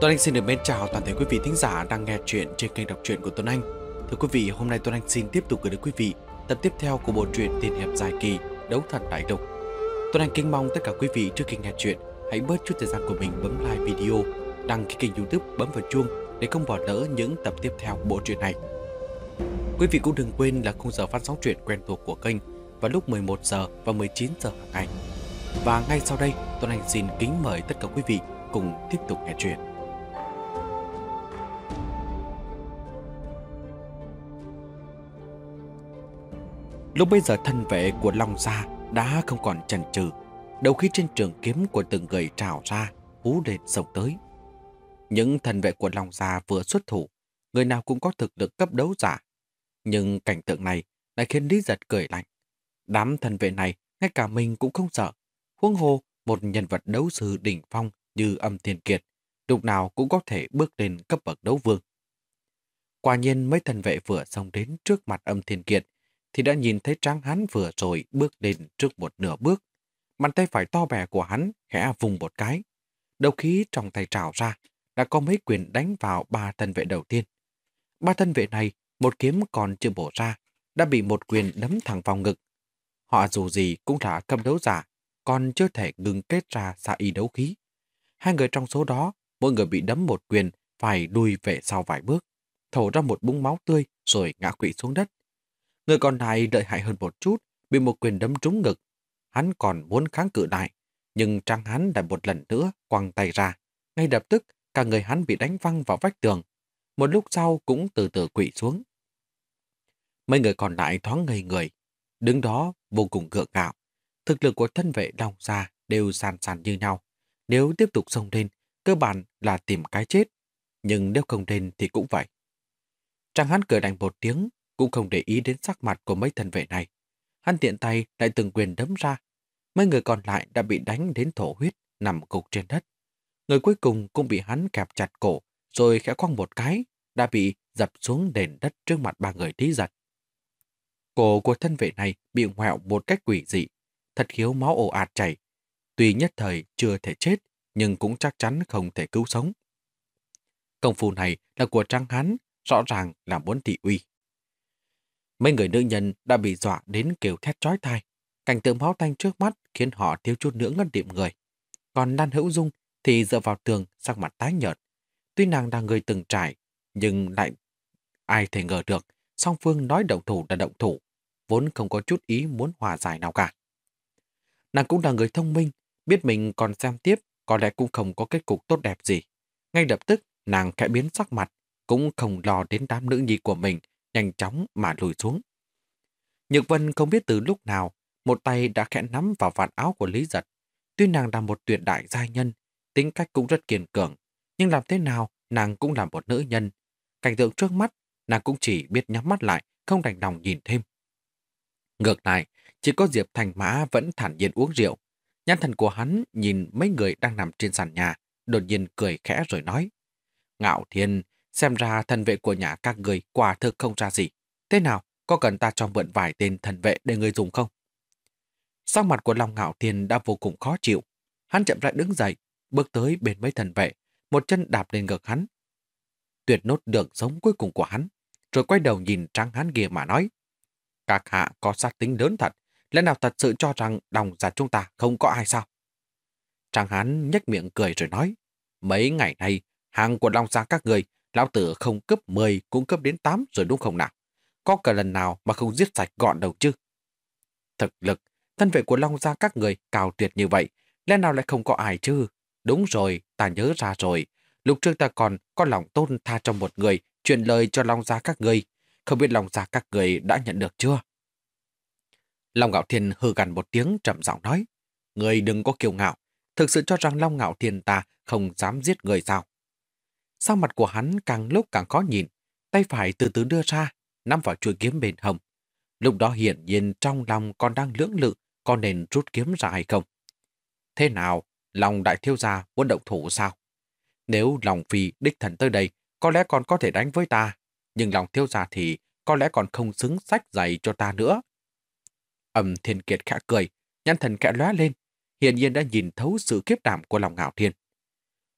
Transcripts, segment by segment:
Tuấn Anh xin được mến chào toàn thể quý vị thính giả đang nghe chuyện trên kênh đọc truyện của Tuấn Anh. Thưa quý vị, hôm nay Tuấn Anh xin tiếp tục gửi đến quý vị tập tiếp theo của bộ truyện Tiền hiệp dài kỳ Đấu thần đại độc. Tuấn Anh kính mong tất cả quý vị trước khi nghe chuyện hãy bớt chút thời gian của mình bấm like video, đăng ký kênh YouTube, bấm vào chuông để không bỏ lỡ những tập tiếp theo của bộ truyện này. Quý vị cũng đừng quên là khung giờ phát sóng truyện quen thuộc của kênh vào lúc 11 giờ và 19 giờ hàng ngày. Và ngay sau đây, Tuấn Anh xin kính mời tất cả quý vị cùng tiếp tục nghe chuyện. Lúc bây giờ thân vệ của Long Gia đã không còn chần chừ Đầu khi trên trường kiếm của từng người trào ra, hú lên sông tới. Những thần vệ của Long Gia vừa xuất thủ, người nào cũng có thực lực cấp đấu giả. Nhưng cảnh tượng này lại khiến Lý Giật cười lạnh. Đám thần vệ này, ngay cả mình cũng không sợ. Huống hồ, một nhân vật đấu sư đỉnh phong như âm thiên kiệt, lúc nào cũng có thể bước lên cấp bậc đấu vương. Quả nhiên mấy thần vệ vừa xông đến trước mặt âm thiên kiệt thì đã nhìn thấy tráng hắn vừa rồi bước lên trước một nửa bước. Bàn tay phải to bè của hắn khẽ vùng một cái. Đầu khí trong tay trào ra, đã có mấy quyền đánh vào ba thân vệ đầu tiên. Ba thân vệ này, một kiếm còn chưa bổ ra, đã bị một quyền đấm thẳng vào ngực. Họ dù gì cũng đã cầm đấu giả, còn chưa thể ngừng kết ra xa y đấu khí. Hai người trong số đó, mỗi người bị đấm một quyền, phải đuôi về sau vài bước, thổ ra một búng máu tươi rồi ngã quỵ xuống đất. Người còn lại lợi hại hơn một chút, bị một quyền đấm trúng ngực. Hắn còn muốn kháng cự lại, nhưng trang hắn lại một lần nữa quăng tay ra. Ngay lập tức, cả người hắn bị đánh văng vào vách tường. Một lúc sau cũng từ từ quỵ xuống. Mấy người còn lại thoáng ngây người, đứng đó vô cùng gượng gạo. Thực lực của thân vệ đồng xa đều sàn sàn như nhau. Nếu tiếp tục xông lên, cơ bản là tìm cái chết. Nhưng nếu không lên thì cũng vậy. Trang hắn cười lạnh một tiếng, cũng không để ý đến sắc mặt của mấy thân vệ này. Hắn tiện tay lại từng quyền đấm ra. Mấy người còn lại đã bị đánh đến thổ huyết, nằm cục trên đất. Người cuối cùng cũng bị hắn kẹp chặt cổ, rồi khẽ quăng một cái, đã bị dập xuống nền đất trước mặt ba người tí giật. Cổ của thân vệ này bị ngoẹo một cách quỷ dị, thật khiếu máu ồ ạt chảy. Tuy nhất thời chưa thể chết, nhưng cũng chắc chắn không thể cứu sống. Công phu này là của Trang hắn, rõ ràng là muốn thị uy. Mấy người nữ nhân đã bị dọa đến kiểu thét trói tai. Cảnh tượng máu tanh trước mắt khiến họ thiếu chút nữa ngất điểm người. Còn Lan Hữu Dung thì dựa vào tường sắc mặt tái nhợt. Tuy nàng là người từng trải, nhưng lại ai thể ngờ được song phương nói động thủ là động thủ, vốn không có chút ý muốn hòa giải nào cả. Nàng cũng là người thông minh, biết mình còn xem tiếp có lẽ cũng không có kết cục tốt đẹp gì. Ngay lập tức, nàng khẽ biến sắc mặt, cũng không lo đến đám nữ nhi của mình nhanh chóng mà lùi xuống. Nhược Vân không biết từ lúc nào, một tay đã khẽ nắm vào vạt áo của Lý Giật. Tuy nàng là một tuyệt đại giai nhân, tính cách cũng rất kiên cường, nhưng làm thế nào nàng cũng là một nữ nhân. Cảnh tượng trước mắt, nàng cũng chỉ biết nhắm mắt lại, không đành lòng nhìn thêm. Ngược lại, chỉ có Diệp Thành Mã vẫn thản nhiên uống rượu. Nhãn thần của hắn nhìn mấy người đang nằm trên sàn nhà, đột nhiên cười khẽ rồi nói. Ngạo thiên, Xem ra thần vệ của nhà các người quả thực không ra gì. Thế nào, có cần ta cho mượn vài tên thần vệ để người dùng không? Sắc mặt của Long Ngạo Thiên đã vô cùng khó chịu. Hắn chậm rãi đứng dậy, bước tới bên mấy thần vệ, một chân đạp lên ngực hắn. Tuyệt nốt đường sống cuối cùng của hắn, rồi quay đầu nhìn trang hắn kia mà nói. Các hạ có sát tính lớn thật, lẽ nào thật sự cho rằng đồng giả dạ chúng ta không có ai sao? trang hắn nhếch miệng cười rồi nói, mấy ngày nay, hàng của Long Gia các người Lão tử không cấp 10 cũng cấp đến 8 rồi đúng không nào? Có cả lần nào mà không giết sạch gọn đầu chứ? Thực lực, thân vệ của Long Gia các người cao tuyệt như vậy, lẽ nào lại không có ai chứ? Đúng rồi, ta nhớ ra rồi. Lúc trước ta còn có lòng tôn tha trong một người, truyền lời cho Long Gia các người. Không biết Long Gia các người đã nhận được chưa? Long Ngạo Thiên hừ gần một tiếng trầm giọng nói. Người đừng có kiêu ngạo. Thực sự cho rằng Long Ngạo Thiên ta không dám giết người sao? Sao mặt của hắn càng lúc càng khó nhìn, tay phải từ từ đưa ra, nắm vào chuôi kiếm bên hồng. Lúc đó hiện nhiên trong lòng còn đang lưỡng lự, có nên rút kiếm ra hay không. Thế nào, lòng đại thiêu gia muốn động thủ sao? Nếu lòng phi đích thần tới đây, có lẽ còn có thể đánh với ta, nhưng lòng thiêu gia thì có lẽ còn không xứng sách giày cho ta nữa. Ẩm thiên kiệt khẽ cười, nhăn thần kẽ lóe lên, hiện nhiên đã nhìn thấu sự kiếp đảm của lòng ngạo thiên.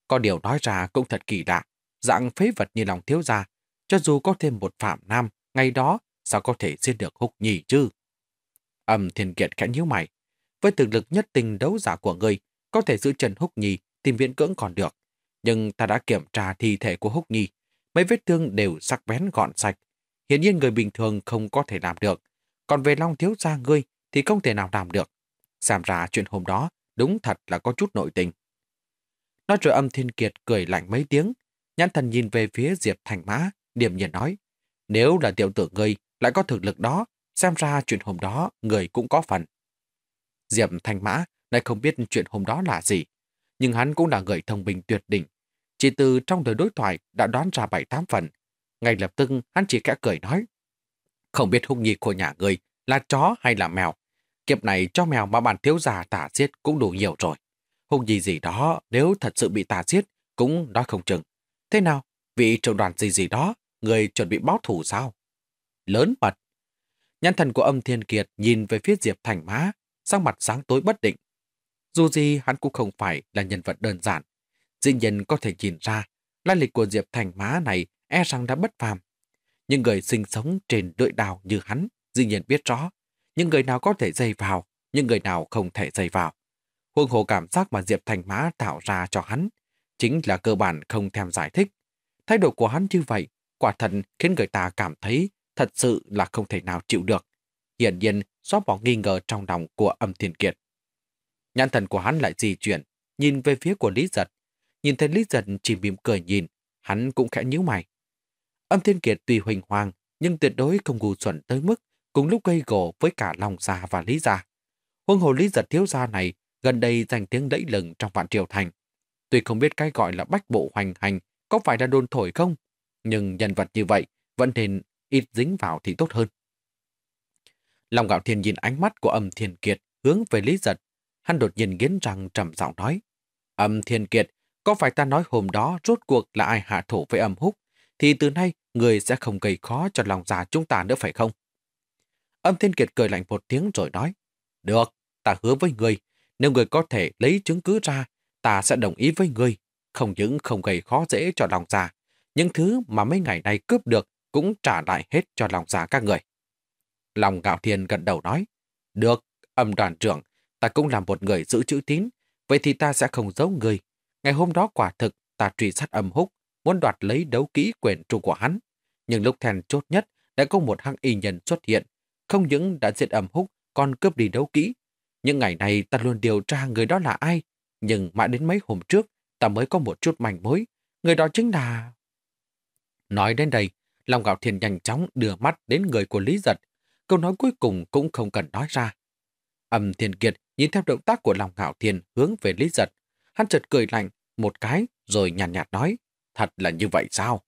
Có điều nói ra cũng thật kỳ lạ, dạng phế vật như lòng thiếu gia, cho dù có thêm một phạm nam, ngày đó sao có thể xin được húc nhì chứ? Âm thiên kiệt khẽ nhíu mày. Với thực lực nhất tình đấu giả của ngươi, có thể giữ chân húc nhì tìm viện cưỡng còn được. Nhưng ta đã kiểm tra thi thể của húc nhì, mấy vết thương đều sắc bén gọn sạch. Hiển nhiên người bình thường không có thể làm được. Còn về Long Thiếu Gia ngươi thì không thể nào làm được. Xem ra chuyện hôm đó đúng thật là có chút nội tình. Nói rồi âm thiên kiệt cười lạnh mấy tiếng, nhãn thần nhìn về phía Diệp Thành Mã, điểm nhiên nói, nếu là tiểu tử ngươi lại có thực lực đó, xem ra chuyện hôm đó người cũng có phần. Diệp Thành Mã lại không biết chuyện hôm đó là gì, nhưng hắn cũng là người thông minh tuyệt đỉnh. Chỉ từ trong đời đối thoại đã đoán ra bảy tám phần. Ngay lập tức hắn chỉ kẽ cười nói, không biết hung nhi của nhà người là chó hay là mèo. Kiếp này cho mèo mà bản thiếu già tả giết cũng đủ nhiều rồi. Hung gì, gì đó nếu thật sự bị tả giết cũng nói không chừng Thế nào? Vị trưởng đoàn gì gì đó, người chuẩn bị báo thủ sao? Lớn mật. nhân thần của âm thiên kiệt nhìn về phía Diệp Thành Mã, sang mặt sáng tối bất định. Dù gì hắn cũng không phải là nhân vật đơn giản. Dĩ nhiên có thể nhìn ra, lai lịch của Diệp Thành Mã này e rằng đã bất phàm. Những người sinh sống trên đội đào như hắn dĩ nhiên biết rõ. Những người nào có thể dây vào, những người nào không thể dây vào. Huông hồ cảm giác mà Diệp Thành Mã tạo ra cho hắn chính là cơ bản không thèm giải thích. Thái độ của hắn như vậy, quả thật khiến người ta cảm thấy thật sự là không thể nào chịu được. hiện nhiên, xóa bỏ nghi ngờ trong lòng của âm thiên kiệt. Nhãn thần của hắn lại di chuyển, nhìn về phía của Lý Giật. Nhìn thấy Lý Giật chỉ mỉm cười nhìn, hắn cũng khẽ nhíu mày. Âm thiên kiệt tuy huỳnh hoàng, nhưng tuyệt đối không ngu xuẩn tới mức cùng lúc gây gổ với cả lòng già và Lý gia Huân hồ Lý Giật thiếu gia này gần đây giành tiếng đẫy lừng trong vạn triều thành. Tuy không biết cái gọi là bách bộ hoành hành có phải là đồn thổi không, nhưng nhân vật như vậy vẫn nên ít dính vào thì tốt hơn. Lòng gạo thiên nhìn ánh mắt của âm thiên kiệt hướng về Lý Giật. Hắn đột nhiên nghiến răng trầm giọng nói. Âm thiên kiệt, có phải ta nói hôm đó rốt cuộc là ai hạ thủ với âm húc, thì từ nay người sẽ không gây khó cho lòng già chúng ta nữa phải không? Âm thiên kiệt cười lạnh một tiếng rồi nói. Được, ta hứa với người, nếu người có thể lấy chứng cứ ra ta sẽ đồng ý với ngươi. Không những không gây khó dễ cho lòng già, những thứ mà mấy ngày nay cướp được cũng trả lại hết cho lòng già các người. Lòng gạo Thiên gật đầu nói, được, âm đoàn trưởng, ta cũng là một người giữ chữ tín, vậy thì ta sẽ không giấu người. Ngày hôm đó quả thực, ta truy sát âm húc, muốn đoạt lấy đấu kỹ quyền trụ của hắn. Nhưng lúc thèn chốt nhất, đã có một hăng y nhân xuất hiện, không những đã giết âm húc, còn cướp đi đấu kỹ. Những ngày này ta luôn điều tra người đó là ai, nhưng mãi đến mấy hôm trước, ta mới có một chút manh mối. Người đó chính là... Nói đến đây, Long gạo thiền nhanh chóng đưa mắt đến người của Lý Giật. Câu nói cuối cùng cũng không cần nói ra. Âm thiền Kiệt nhìn theo động tác của Long gạo thiền hướng về Lý Giật. Hắn chợt cười lạnh một cái rồi nhàn nhạt, nhạt nói. Thật là như vậy sao?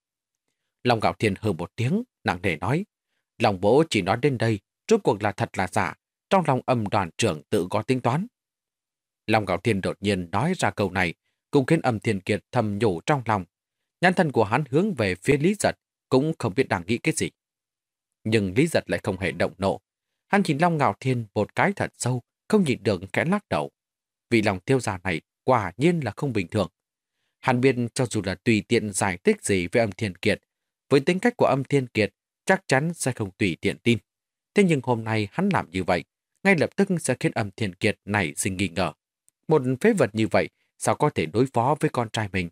Long gạo thiền hừ một tiếng, nặng nề nói. Lòng bố chỉ nói đến đây, rốt cuộc là thật là giả. Trong lòng âm đoàn trưởng tự có tính toán. Long Gạo Thiên đột nhiên nói ra câu này, cũng khiến âm thiên kiệt thầm nhủ trong lòng. Nhân thân của hắn hướng về phía Lý Giật, cũng không biết đang nghĩ cái gì. Nhưng Lý Giật lại không hề động nộ. Hắn nhìn Long Ngạo Thiên một cái thật sâu, không nhìn được kẽ lắc đầu. Vị lòng tiêu già này quả nhiên là không bình thường. Hắn biết cho dù là tùy tiện giải thích gì với âm thiên kiệt, với tính cách của âm thiên kiệt chắc chắn sẽ không tùy tiện tin. Thế nhưng hôm nay hắn làm như vậy, ngay lập tức sẽ khiến âm thiên kiệt này sinh nghi ngờ. Một phế vật như vậy, sao có thể đối phó với con trai mình?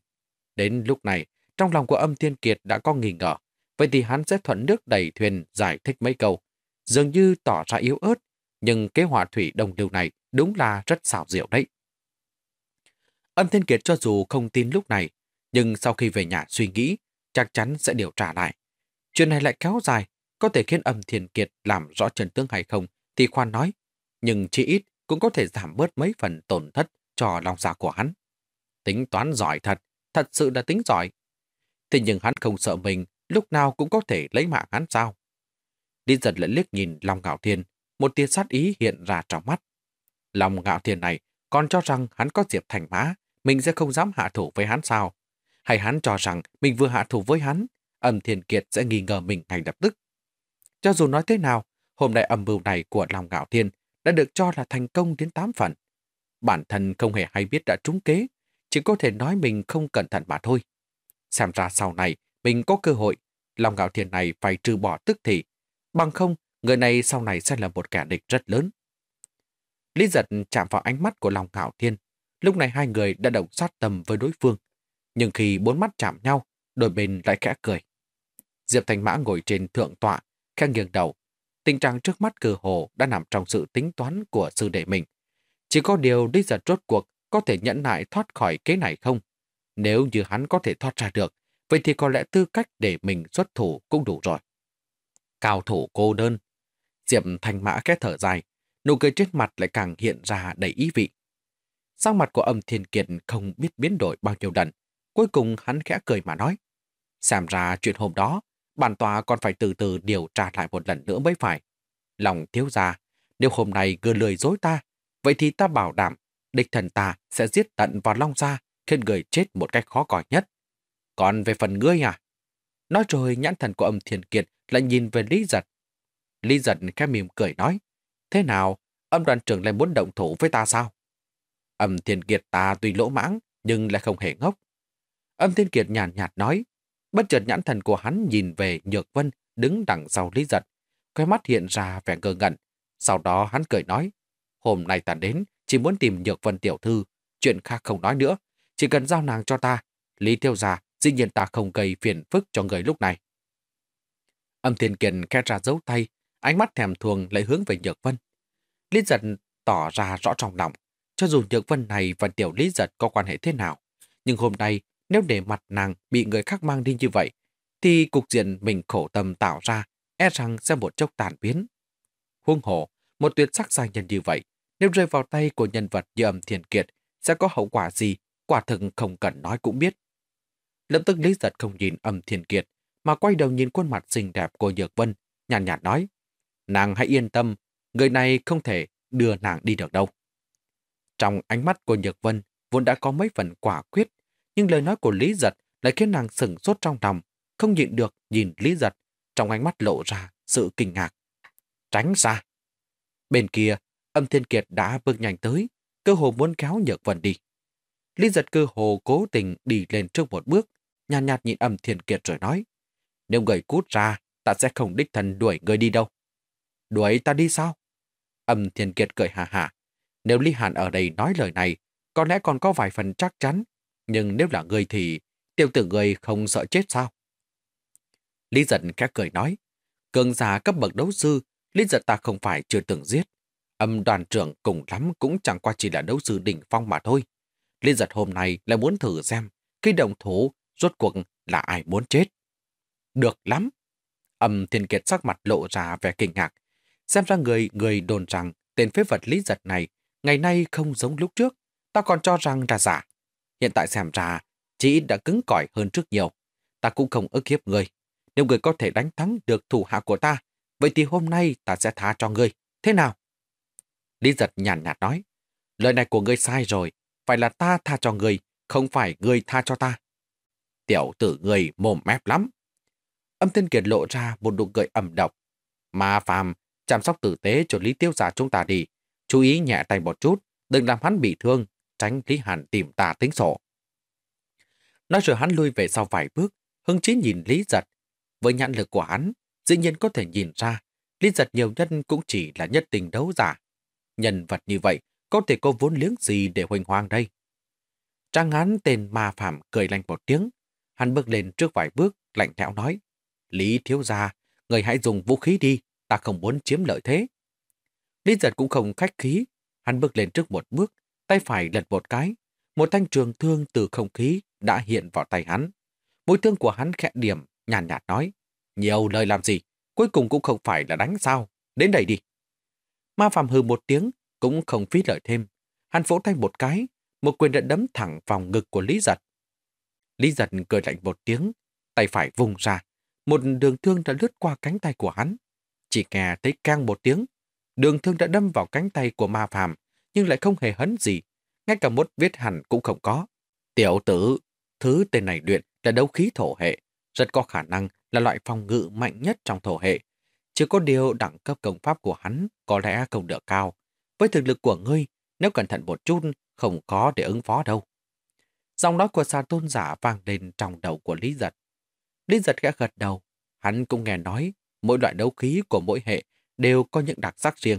Đến lúc này, trong lòng của âm thiên kiệt đã có nghi ngờ. Vậy thì hắn sẽ thuận nước đẩy thuyền giải thích mấy câu. Dường như tỏ ra yếu ớt, nhưng kế hỏa thủy đồng điều này đúng là rất xảo diệu đấy. Âm thiên kiệt cho dù không tin lúc này, nhưng sau khi về nhà suy nghĩ, chắc chắn sẽ điều trả lại. Chuyện này lại kéo dài, có thể khiến âm Thiên kiệt làm rõ trần tướng hay không thì khoan nói. Nhưng chỉ ít, cũng có thể giảm bớt mấy phần tổn thất cho lòng dạ của hắn. Tính toán giỏi thật, thật sự là tính giỏi. Thế nhưng hắn không sợ mình, lúc nào cũng có thể lấy mạng hắn sao. Đi dần lẫn liếc nhìn Long Ngạo Thiên, một tia sát ý hiện ra trong mắt. Long Ngạo Thiên này còn cho rằng hắn có Diệp Thành Mã, mình sẽ không dám hạ thủ với hắn sao. Hay hắn cho rằng mình vừa hạ thủ với hắn, âm thiên kiệt sẽ nghi ngờ mình ngay lập tức. Cho dù nói thế nào, hôm nay âm mưu này của Long Ngạo Thiên đã được cho là thành công đến tám phần. Bản thân không hề hay biết đã trúng kế, chỉ có thể nói mình không cẩn thận mà thôi. Xem ra sau này mình có cơ hội, lòng gạo thiên này phải trừ bỏ tức thì. Bằng không, người này sau này sẽ là một kẻ địch rất lớn. Lý giật chạm vào ánh mắt của lòng gạo thiên. Lúc này hai người đã động sát tầm với đối phương. Nhưng khi bốn mắt chạm nhau, đôi bên lại khẽ cười. Diệp Thành Mã ngồi trên thượng tọa, khẽ nghiêng đầu, tình trạng trước mắt cử hồ đã nằm trong sự tính toán của sư đệ mình. Chỉ có điều đi giật rốt cuộc có thể nhẫn nại thoát khỏi kế này không? Nếu như hắn có thể thoát ra được, vậy thì có lẽ tư cách để mình xuất thủ cũng đủ rồi. Cao thủ cô đơn. Diệp Thanh Mã khẽ thở dài, nụ cười trên mặt lại càng hiện ra đầy ý vị. Sắc mặt của âm thiên kiệt không biết biến đổi bao nhiêu lần. Cuối cùng hắn khẽ cười mà nói. Xem ra chuyện hôm đó, bản tòa còn phải từ từ điều tra lại một lần nữa mới phải. Lòng thiếu gia, nếu hôm nay cứ lời dối ta, vậy thì ta bảo đảm địch thần ta sẽ giết tận vào long gia khiến người chết một cách khó coi nhất. Còn về phần ngươi à? Nói rồi nhãn thần của âm thiền kiệt lại nhìn về Lý Giật. Lý Giật khẽ mỉm cười nói, thế nào, âm đoàn trưởng lại muốn động thủ với ta sao? Âm thiền kiệt ta tuy lỗ mãng, nhưng lại không hề ngốc. Âm thiên kiệt nhàn nhạt, nhạt nói, Bất chợt nhãn thần của hắn nhìn về Nhược Vân đứng đằng sau Lý Giật. Khóe mắt hiện ra vẻ ngơ ngẩn. Sau đó hắn cười nói, hôm nay ta đến, chỉ muốn tìm Nhược Vân tiểu thư. Chuyện khác không nói nữa, chỉ cần giao nàng cho ta. Lý Thiêu Già, dĩ nhiên ta không gây phiền phức cho người lúc này. Âm Thiên Kiền khẽ ra dấu tay, ánh mắt thèm thuồng lại hướng về Nhược Vân. Lý Giật tỏ ra rõ trong lòng, cho dù Nhược Vân này và Tiểu Lý Giật có quan hệ thế nào, nhưng hôm nay nếu để mặt nàng bị người khác mang đi như vậy, thì cục diện mình khổ tâm tạo ra e rằng sẽ một chốc tàn biến. Huông hồ, một tuyệt sắc gia nhân như vậy, nếu rơi vào tay của nhân vật như âm thiền kiệt, sẽ có hậu quả gì, quả thực không cần nói cũng biết. Lập tức Lý Giật không nhìn âm thiền kiệt, mà quay đầu nhìn khuôn mặt xinh đẹp của Nhược Vân, nhàn nhạt, nhạt nói, nàng hãy yên tâm, người này không thể đưa nàng đi được đâu. Trong ánh mắt của Nhược Vân, vốn đã có mấy phần quả quyết nhưng lời nói của Lý Giật lại khiến nàng sửng sốt trong lòng, không nhịn được nhìn Lý Giật, trong ánh mắt lộ ra sự kinh ngạc. Tránh ra. Bên kia, âm thiên kiệt đã bước nhanh tới, cơ hồ muốn kéo nhược vần đi. Lý giật cơ hồ cố tình đi lên trước một bước, nhàn nhạt, nhạt nhìn âm thiên kiệt rồi nói. Nếu người cút ra, ta sẽ không đích thần đuổi người đi đâu. Đuổi ta đi sao? Âm thiên kiệt cười hà hà. Nếu Lý Hàn ở đây nói lời này, có lẽ còn có vài phần chắc chắn nhưng nếu là người thì tiểu tử người không sợ chết sao? Lý giật khẽ cười nói, cường giả cấp bậc đấu sư, Lý giật ta không phải chưa từng giết. Âm đoàn trưởng cùng lắm cũng chẳng qua chỉ là đấu sư đỉnh phong mà thôi. Lý giật hôm nay là muốn thử xem khi đồng thủ rốt cuộc là ai muốn chết. Được lắm! Âm thiên kiệt sắc mặt lộ ra vẻ kinh ngạc. Xem ra người người đồn rằng tên phế vật Lý giật này ngày nay không giống lúc trước. Ta còn cho rằng là giả. Hiện tại xem ra, chỉ đã cứng cỏi hơn trước nhiều. Ta cũng không ức hiếp người. Nếu người có thể đánh thắng được thủ hạ của ta, vậy thì hôm nay ta sẽ tha cho người. Thế nào? Lý giật nhàn nhạt, nói. Lời này của ngươi sai rồi. Phải là ta tha cho người, không phải người tha cho ta. Tiểu tử người mồm mép lắm. Âm thiên kiệt lộ ra một nụ cười ẩm độc. Mà phàm, chăm sóc tử tế cho Lý Tiêu Giả chúng ta đi. Chú ý nhẹ tay một chút, đừng làm hắn bị thương tránh Lý Hàn tìm ta tính sổ. Nói rồi hắn lui về sau vài bước, hưng chí nhìn Lý Giật. Với nhãn lực của hắn, dĩ nhiên có thể nhìn ra, Lý Giật nhiều nhất cũng chỉ là nhất tình đấu giả. Nhân vật như vậy, có thể có vốn liếng gì để hoành hoang đây? Trang án tên ma phạm cười lành một tiếng. Hắn bước lên trước vài bước, lạnh lẽo nói. Lý thiếu gia, người hãy dùng vũ khí đi, ta không muốn chiếm lợi thế. Lý giật cũng không khách khí. Hắn bước lên trước một bước, tay phải lật một cái, một thanh trường thương từ không khí đã hiện vào tay hắn. Mũi thương của hắn khẽ điểm, nhàn nhạt, nhạt nói, nhiều lời làm gì, cuối cùng cũng không phải là đánh sao, đến đây đi. Ma phàm hừ một tiếng, cũng không phí lời thêm. Hắn vỗ tay một cái, một quyền đã đấm thẳng vào ngực của Lý Giật. Lý Giật cười lạnh một tiếng, tay phải vùng ra. Một đường thương đã lướt qua cánh tay của hắn. Chỉ nghe thấy cang một tiếng, đường thương đã đâm vào cánh tay của ma phàm, nhưng lại không hề hấn gì. Ngay cả một vết hẳn cũng không có. Tiểu tử, thứ tên này luyện là đấu khí thổ hệ, rất có khả năng là loại phòng ngự mạnh nhất trong thổ hệ. Chỉ có điều đẳng cấp công pháp của hắn có lẽ không được cao. Với thực lực của ngươi, nếu cẩn thận một chút, không có để ứng phó đâu. Giọng nói của xà tôn giả vang lên trong đầu của Lý Giật. Lý Giật gã gật đầu, hắn cũng nghe nói mỗi loại đấu khí của mỗi hệ đều có những đặc sắc riêng.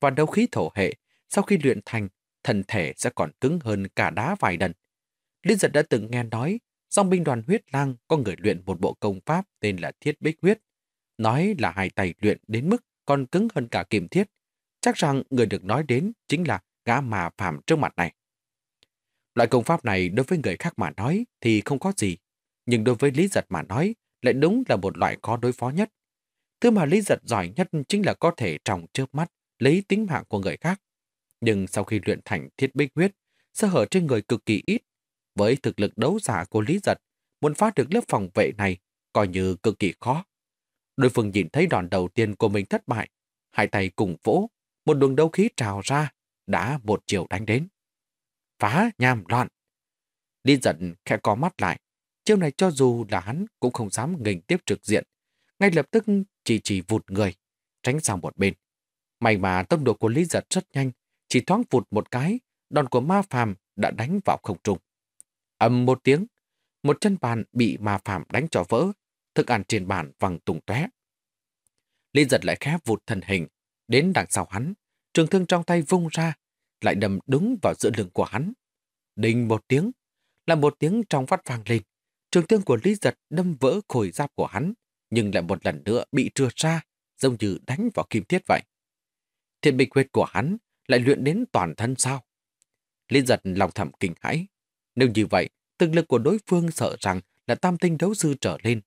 Và đấu khí thổ hệ sau khi luyện thành, thần thể sẽ còn cứng hơn cả đá vài lần. Liên giật đã từng nghe nói, dòng binh đoàn huyết lang có người luyện một bộ công pháp tên là thiết bích huyết. Nói là hai tay luyện đến mức còn cứng hơn cả kiềm thiết. Chắc rằng người được nói đến chính là gã mà phạm trước mặt này. Loại công pháp này đối với người khác mà nói thì không có gì, nhưng đối với Lý Giật mà nói lại đúng là một loại khó đối phó nhất. Thứ mà Lý Giật giỏi nhất chính là có thể trong trước mắt lấy tính mạng của người khác. Nhưng sau khi luyện thành thiết bích huyết, sơ hở trên người cực kỳ ít. Với thực lực đấu giả của Lý Giật, muốn phá được lớp phòng vệ này coi như cực kỳ khó. Đối phương nhìn thấy đòn đầu tiên của mình thất bại, hai tay cùng vỗ, một đường đấu khí trào ra, đã một chiều đánh đến. Phá nham loạn. Lý giận khẽ có mắt lại, chiêu này cho dù là hắn cũng không dám nghênh tiếp trực diện, ngay lập tức chỉ chỉ vụt người, tránh sang một bên. May mà tốc độ của Lý giật rất nhanh, chỉ thoáng vụt một cái, đòn của ma phàm đã đánh vào không trùng Âm một tiếng, một chân bàn bị ma phàm đánh cho vỡ, thức ăn trên bàn văng tung tóe. Lý giật lại khép vụt thân hình, đến đằng sau hắn, trường thương trong tay vung ra, lại đâm đúng vào giữa lưng của hắn. Đình một tiếng, là một tiếng trong vắt vang lên, trường thương của Lý giật đâm vỡ khối giáp của hắn, nhưng lại một lần nữa bị trượt ra, giống như đánh vào kim thiết vậy. Thiên bình huyết của hắn lại luyện đến toàn thân sao? Lý giật lòng thầm kinh hãi. Nếu như vậy, thực lực của đối phương sợ rằng là tam tinh đấu sư trở lên.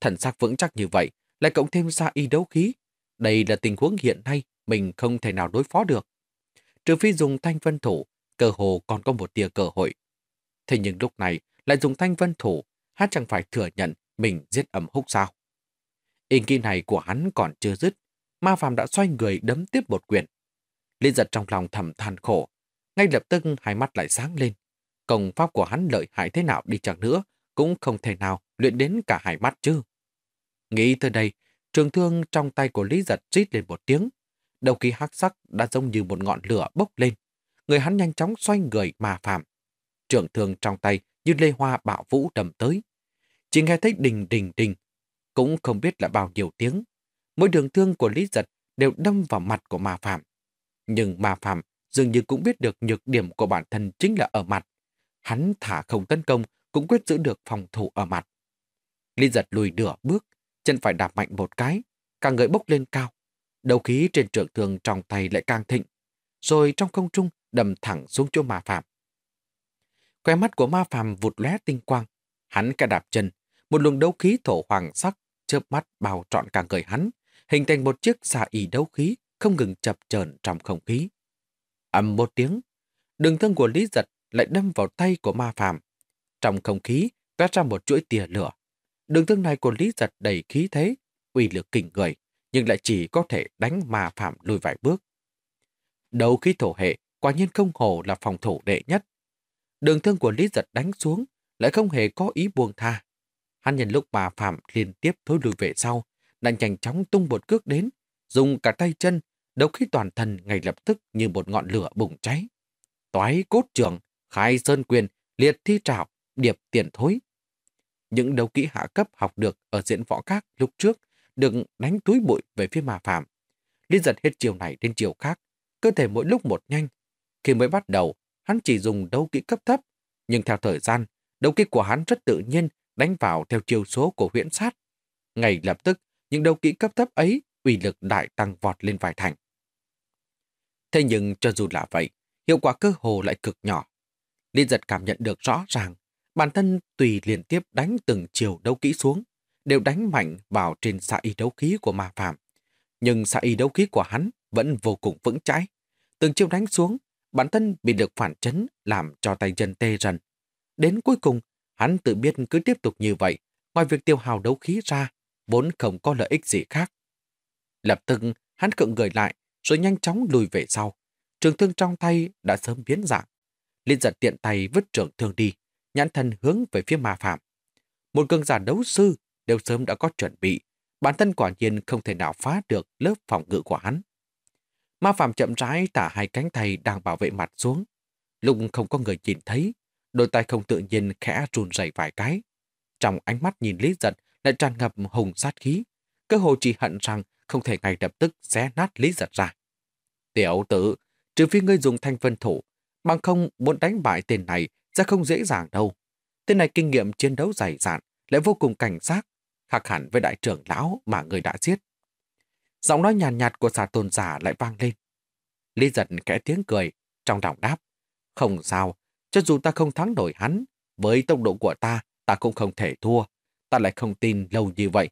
Thần sắc vững chắc như vậy, lại cộng thêm xa y đấu khí. Đây là tình huống hiện nay mình không thể nào đối phó được. Trừ phi dùng thanh vân thủ, cơ hồ còn có một tia cơ hội. Thế nhưng lúc này lại dùng thanh vân thủ, hát chẳng phải thừa nhận mình giết ẩm húc sao. Ý nghĩ này của hắn còn chưa dứt, ma phàm đã xoay người đấm tiếp một quyền. Lý giật trong lòng thầm than khổ. Ngay lập tức hai mắt lại sáng lên. Công pháp của hắn lợi hại thế nào đi chẳng nữa, cũng không thể nào luyện đến cả hai mắt chứ. Nghĩ tới đây, trường thương trong tay của Lý giật rít lên một tiếng. Đầu khí hắc sắc đã giống như một ngọn lửa bốc lên. Người hắn nhanh chóng xoay người mà phạm. Trường thương trong tay như lê hoa bạo vũ đầm tới. Chỉ nghe thấy đình đình đình, cũng không biết là bao nhiêu tiếng. Mỗi đường thương của Lý Giật đều đâm vào mặt của Ma Phạm. Nhưng Ma Phạm dường như cũng biết được nhược điểm của bản thân chính là ở mặt. Hắn thả không tấn công cũng quyết giữ được phòng thủ ở mặt. Lý giật lùi nửa bước, chân phải đạp mạnh một cái, càng người bốc lên cao. Đầu khí trên trường thường trong tay lại càng thịnh, rồi trong không trung đầm thẳng xuống chỗ ma phạm. Khoe mắt của ma phạm vụt lóe tinh quang, hắn cả đạp chân, một luồng đấu khí thổ hoàng sắc chớp mắt bao trọn cả người hắn, hình thành một chiếc xà y đấu khí không ngừng chập chờn trong không khí. ầm một tiếng, đường thân của Lý Giật lại đâm vào tay của ma phàm. Trong không khí toát ra một chuỗi tia lửa. Đường thương này của Lý Giật đầy khí thế, uy lực kinh người, nhưng lại chỉ có thể đánh ma phạm lùi vài bước. Đầu khí thổ hệ, quả nhiên không hồ là phòng thủ đệ nhất. Đường thương của Lý Giật đánh xuống, lại không hề có ý buông tha. Hắn nhìn lúc Ma Phạm liên tiếp thối lùi về sau, đã nhanh chóng tung một cước đến, dùng cả tay chân đấu khí toàn thân ngay lập tức như một ngọn lửa bùng cháy. Toái cốt trưởng, khai sơn quyền, liệt thi trảo, điệp tiền thối. Những đấu kỹ hạ cấp học được ở diễn võ các lúc trước được đánh túi bụi về phía mà phạm. Liên giật hết chiều này đến chiều khác, cơ thể mỗi lúc một nhanh. Khi mới bắt đầu, hắn chỉ dùng đấu kỹ cấp thấp, nhưng theo thời gian, đấu kỹ của hắn rất tự nhiên đánh vào theo chiều số của huyễn sát. Ngay lập tức, những đấu kỹ cấp thấp ấy uy lực đại tăng vọt lên vài thành. Thế nhưng cho dù là vậy, hiệu quả cơ hồ lại cực nhỏ. Liên giật cảm nhận được rõ ràng, bản thân tùy liên tiếp đánh từng chiều đấu kỹ xuống, đều đánh mạnh vào trên xạ y đấu khí của ma phạm. Nhưng xạ y đấu khí của hắn vẫn vô cùng vững chãi. Từng chiều đánh xuống, bản thân bị được phản chấn làm cho tay chân tê rần. Đến cuối cùng, hắn tự biết cứ tiếp tục như vậy, ngoài việc tiêu hào đấu khí ra, vốn không có lợi ích gì khác. Lập tức, hắn cựng người lại, rồi nhanh chóng lùi về sau. Trường thương trong tay đã sớm biến dạng. Liên giật tiện tay vứt trường thương đi, nhãn thần hướng về phía ma phạm. Một cường giả đấu sư đều sớm đã có chuẩn bị, bản thân quả nhiên không thể nào phá được lớp phòng ngự của hắn. Ma phạm chậm rãi tả hai cánh tay đang bảo vệ mặt xuống. Lúc không có người nhìn thấy, đôi tay không tự nhiên khẽ run rẩy vài cái. Trong ánh mắt nhìn Lý Giật lại tràn ngập hùng sát khí, cơ hồ chỉ hận rằng không thể ngay lập tức xé nát lý giật ra. Tiểu tử, trừ phi ngươi dùng thanh phân thủ, bằng không muốn đánh bại tên này ra không dễ dàng đâu. Tên này kinh nghiệm chiến đấu dày dạn, lại vô cùng cảnh giác, khác hẳn với đại trưởng lão mà người đã giết. Giọng nói nhàn nhạt, nhạt của xà tôn giả lại vang lên. Lý giật kẽ tiếng cười, trong lòng đáp. Không sao, cho dù ta không thắng nổi hắn, với tốc độ của ta, ta cũng không thể thua. Ta lại không tin lâu như vậy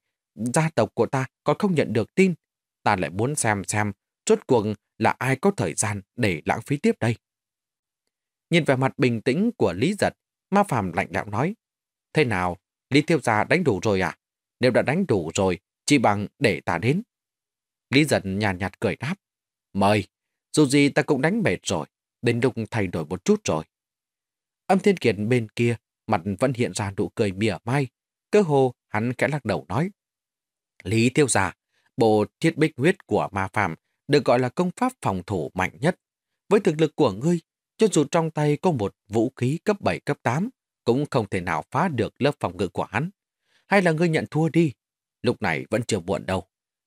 gia tộc của ta còn không nhận được tin. Ta lại muốn xem xem, chốt cuộc là ai có thời gian để lãng phí tiếp đây. Nhìn vẻ mặt bình tĩnh của Lý Giật, Ma Phạm lạnh lẽo nói. Thế nào, Lý Thiêu Gia đánh đủ rồi à? Nếu đã đánh đủ rồi, chỉ bằng để ta đến. Lý Giật nhàn nhạt, cười đáp. Mời, dù gì ta cũng đánh mệt rồi, đến lúc thay đổi một chút rồi. Âm Thiên Kiệt bên kia, mặt vẫn hiện ra nụ cười mỉa mai. Cơ hồ, hắn kẽ lắc đầu nói. Lý Tiêu Giả, bộ thiết bích huyết của ma phạm được gọi là công pháp phòng thủ mạnh nhất. Với thực lực của ngươi, cho dù trong tay có một vũ khí cấp 7 cấp 8, cũng không thể nào phá được lớp phòng ngự của hắn. Hay là ngươi nhận thua đi, lúc này vẫn chưa muộn đâu.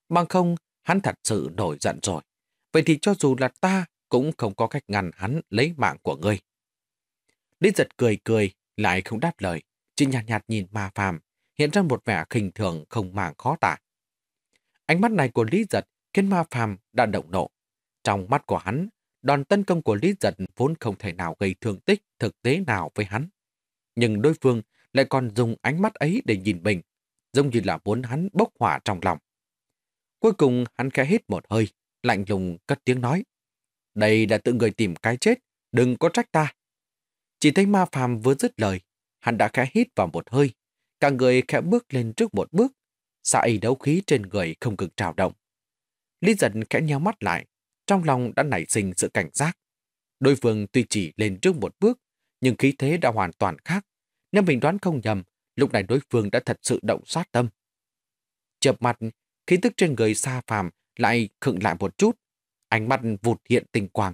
Bằng không, hắn thật sự nổi giận rồi. Vậy thì cho dù là ta cũng không có cách ngăn hắn lấy mạng của ngươi. Lý giật cười cười, lại không đáp lời, chỉ nhạt nhạt nhìn ma phàm, hiện ra một vẻ khinh thường không màng khó tả. Ánh mắt này của Lý Giật khiến ma phàm đã động nộ. Trong mắt của hắn, đòn tấn công của Lý Giật vốn không thể nào gây thương tích thực tế nào với hắn. Nhưng đối phương lại còn dùng ánh mắt ấy để nhìn mình, giống như là muốn hắn bốc hỏa trong lòng. Cuối cùng hắn khẽ hít một hơi, lạnh lùng cất tiếng nói. Đây là tự người tìm cái chết, đừng có trách ta. Chỉ thấy ma phàm vừa dứt lời, hắn đã khẽ hít vào một hơi, Cả người khẽ bước lên trước một bước, xạ đấu khí trên người không ngừng trào động. Lý giận khẽ nheo mắt lại, trong lòng đã nảy sinh sự cảnh giác. Đối phương tuy chỉ lên trước một bước, nhưng khí thế đã hoàn toàn khác. Nếu mình đoán không nhầm, lúc này đối phương đã thật sự động sát tâm. Chợp mặt, khí tức trên người xa phàm lại khựng lại một chút, ánh mắt vụt hiện tình quang,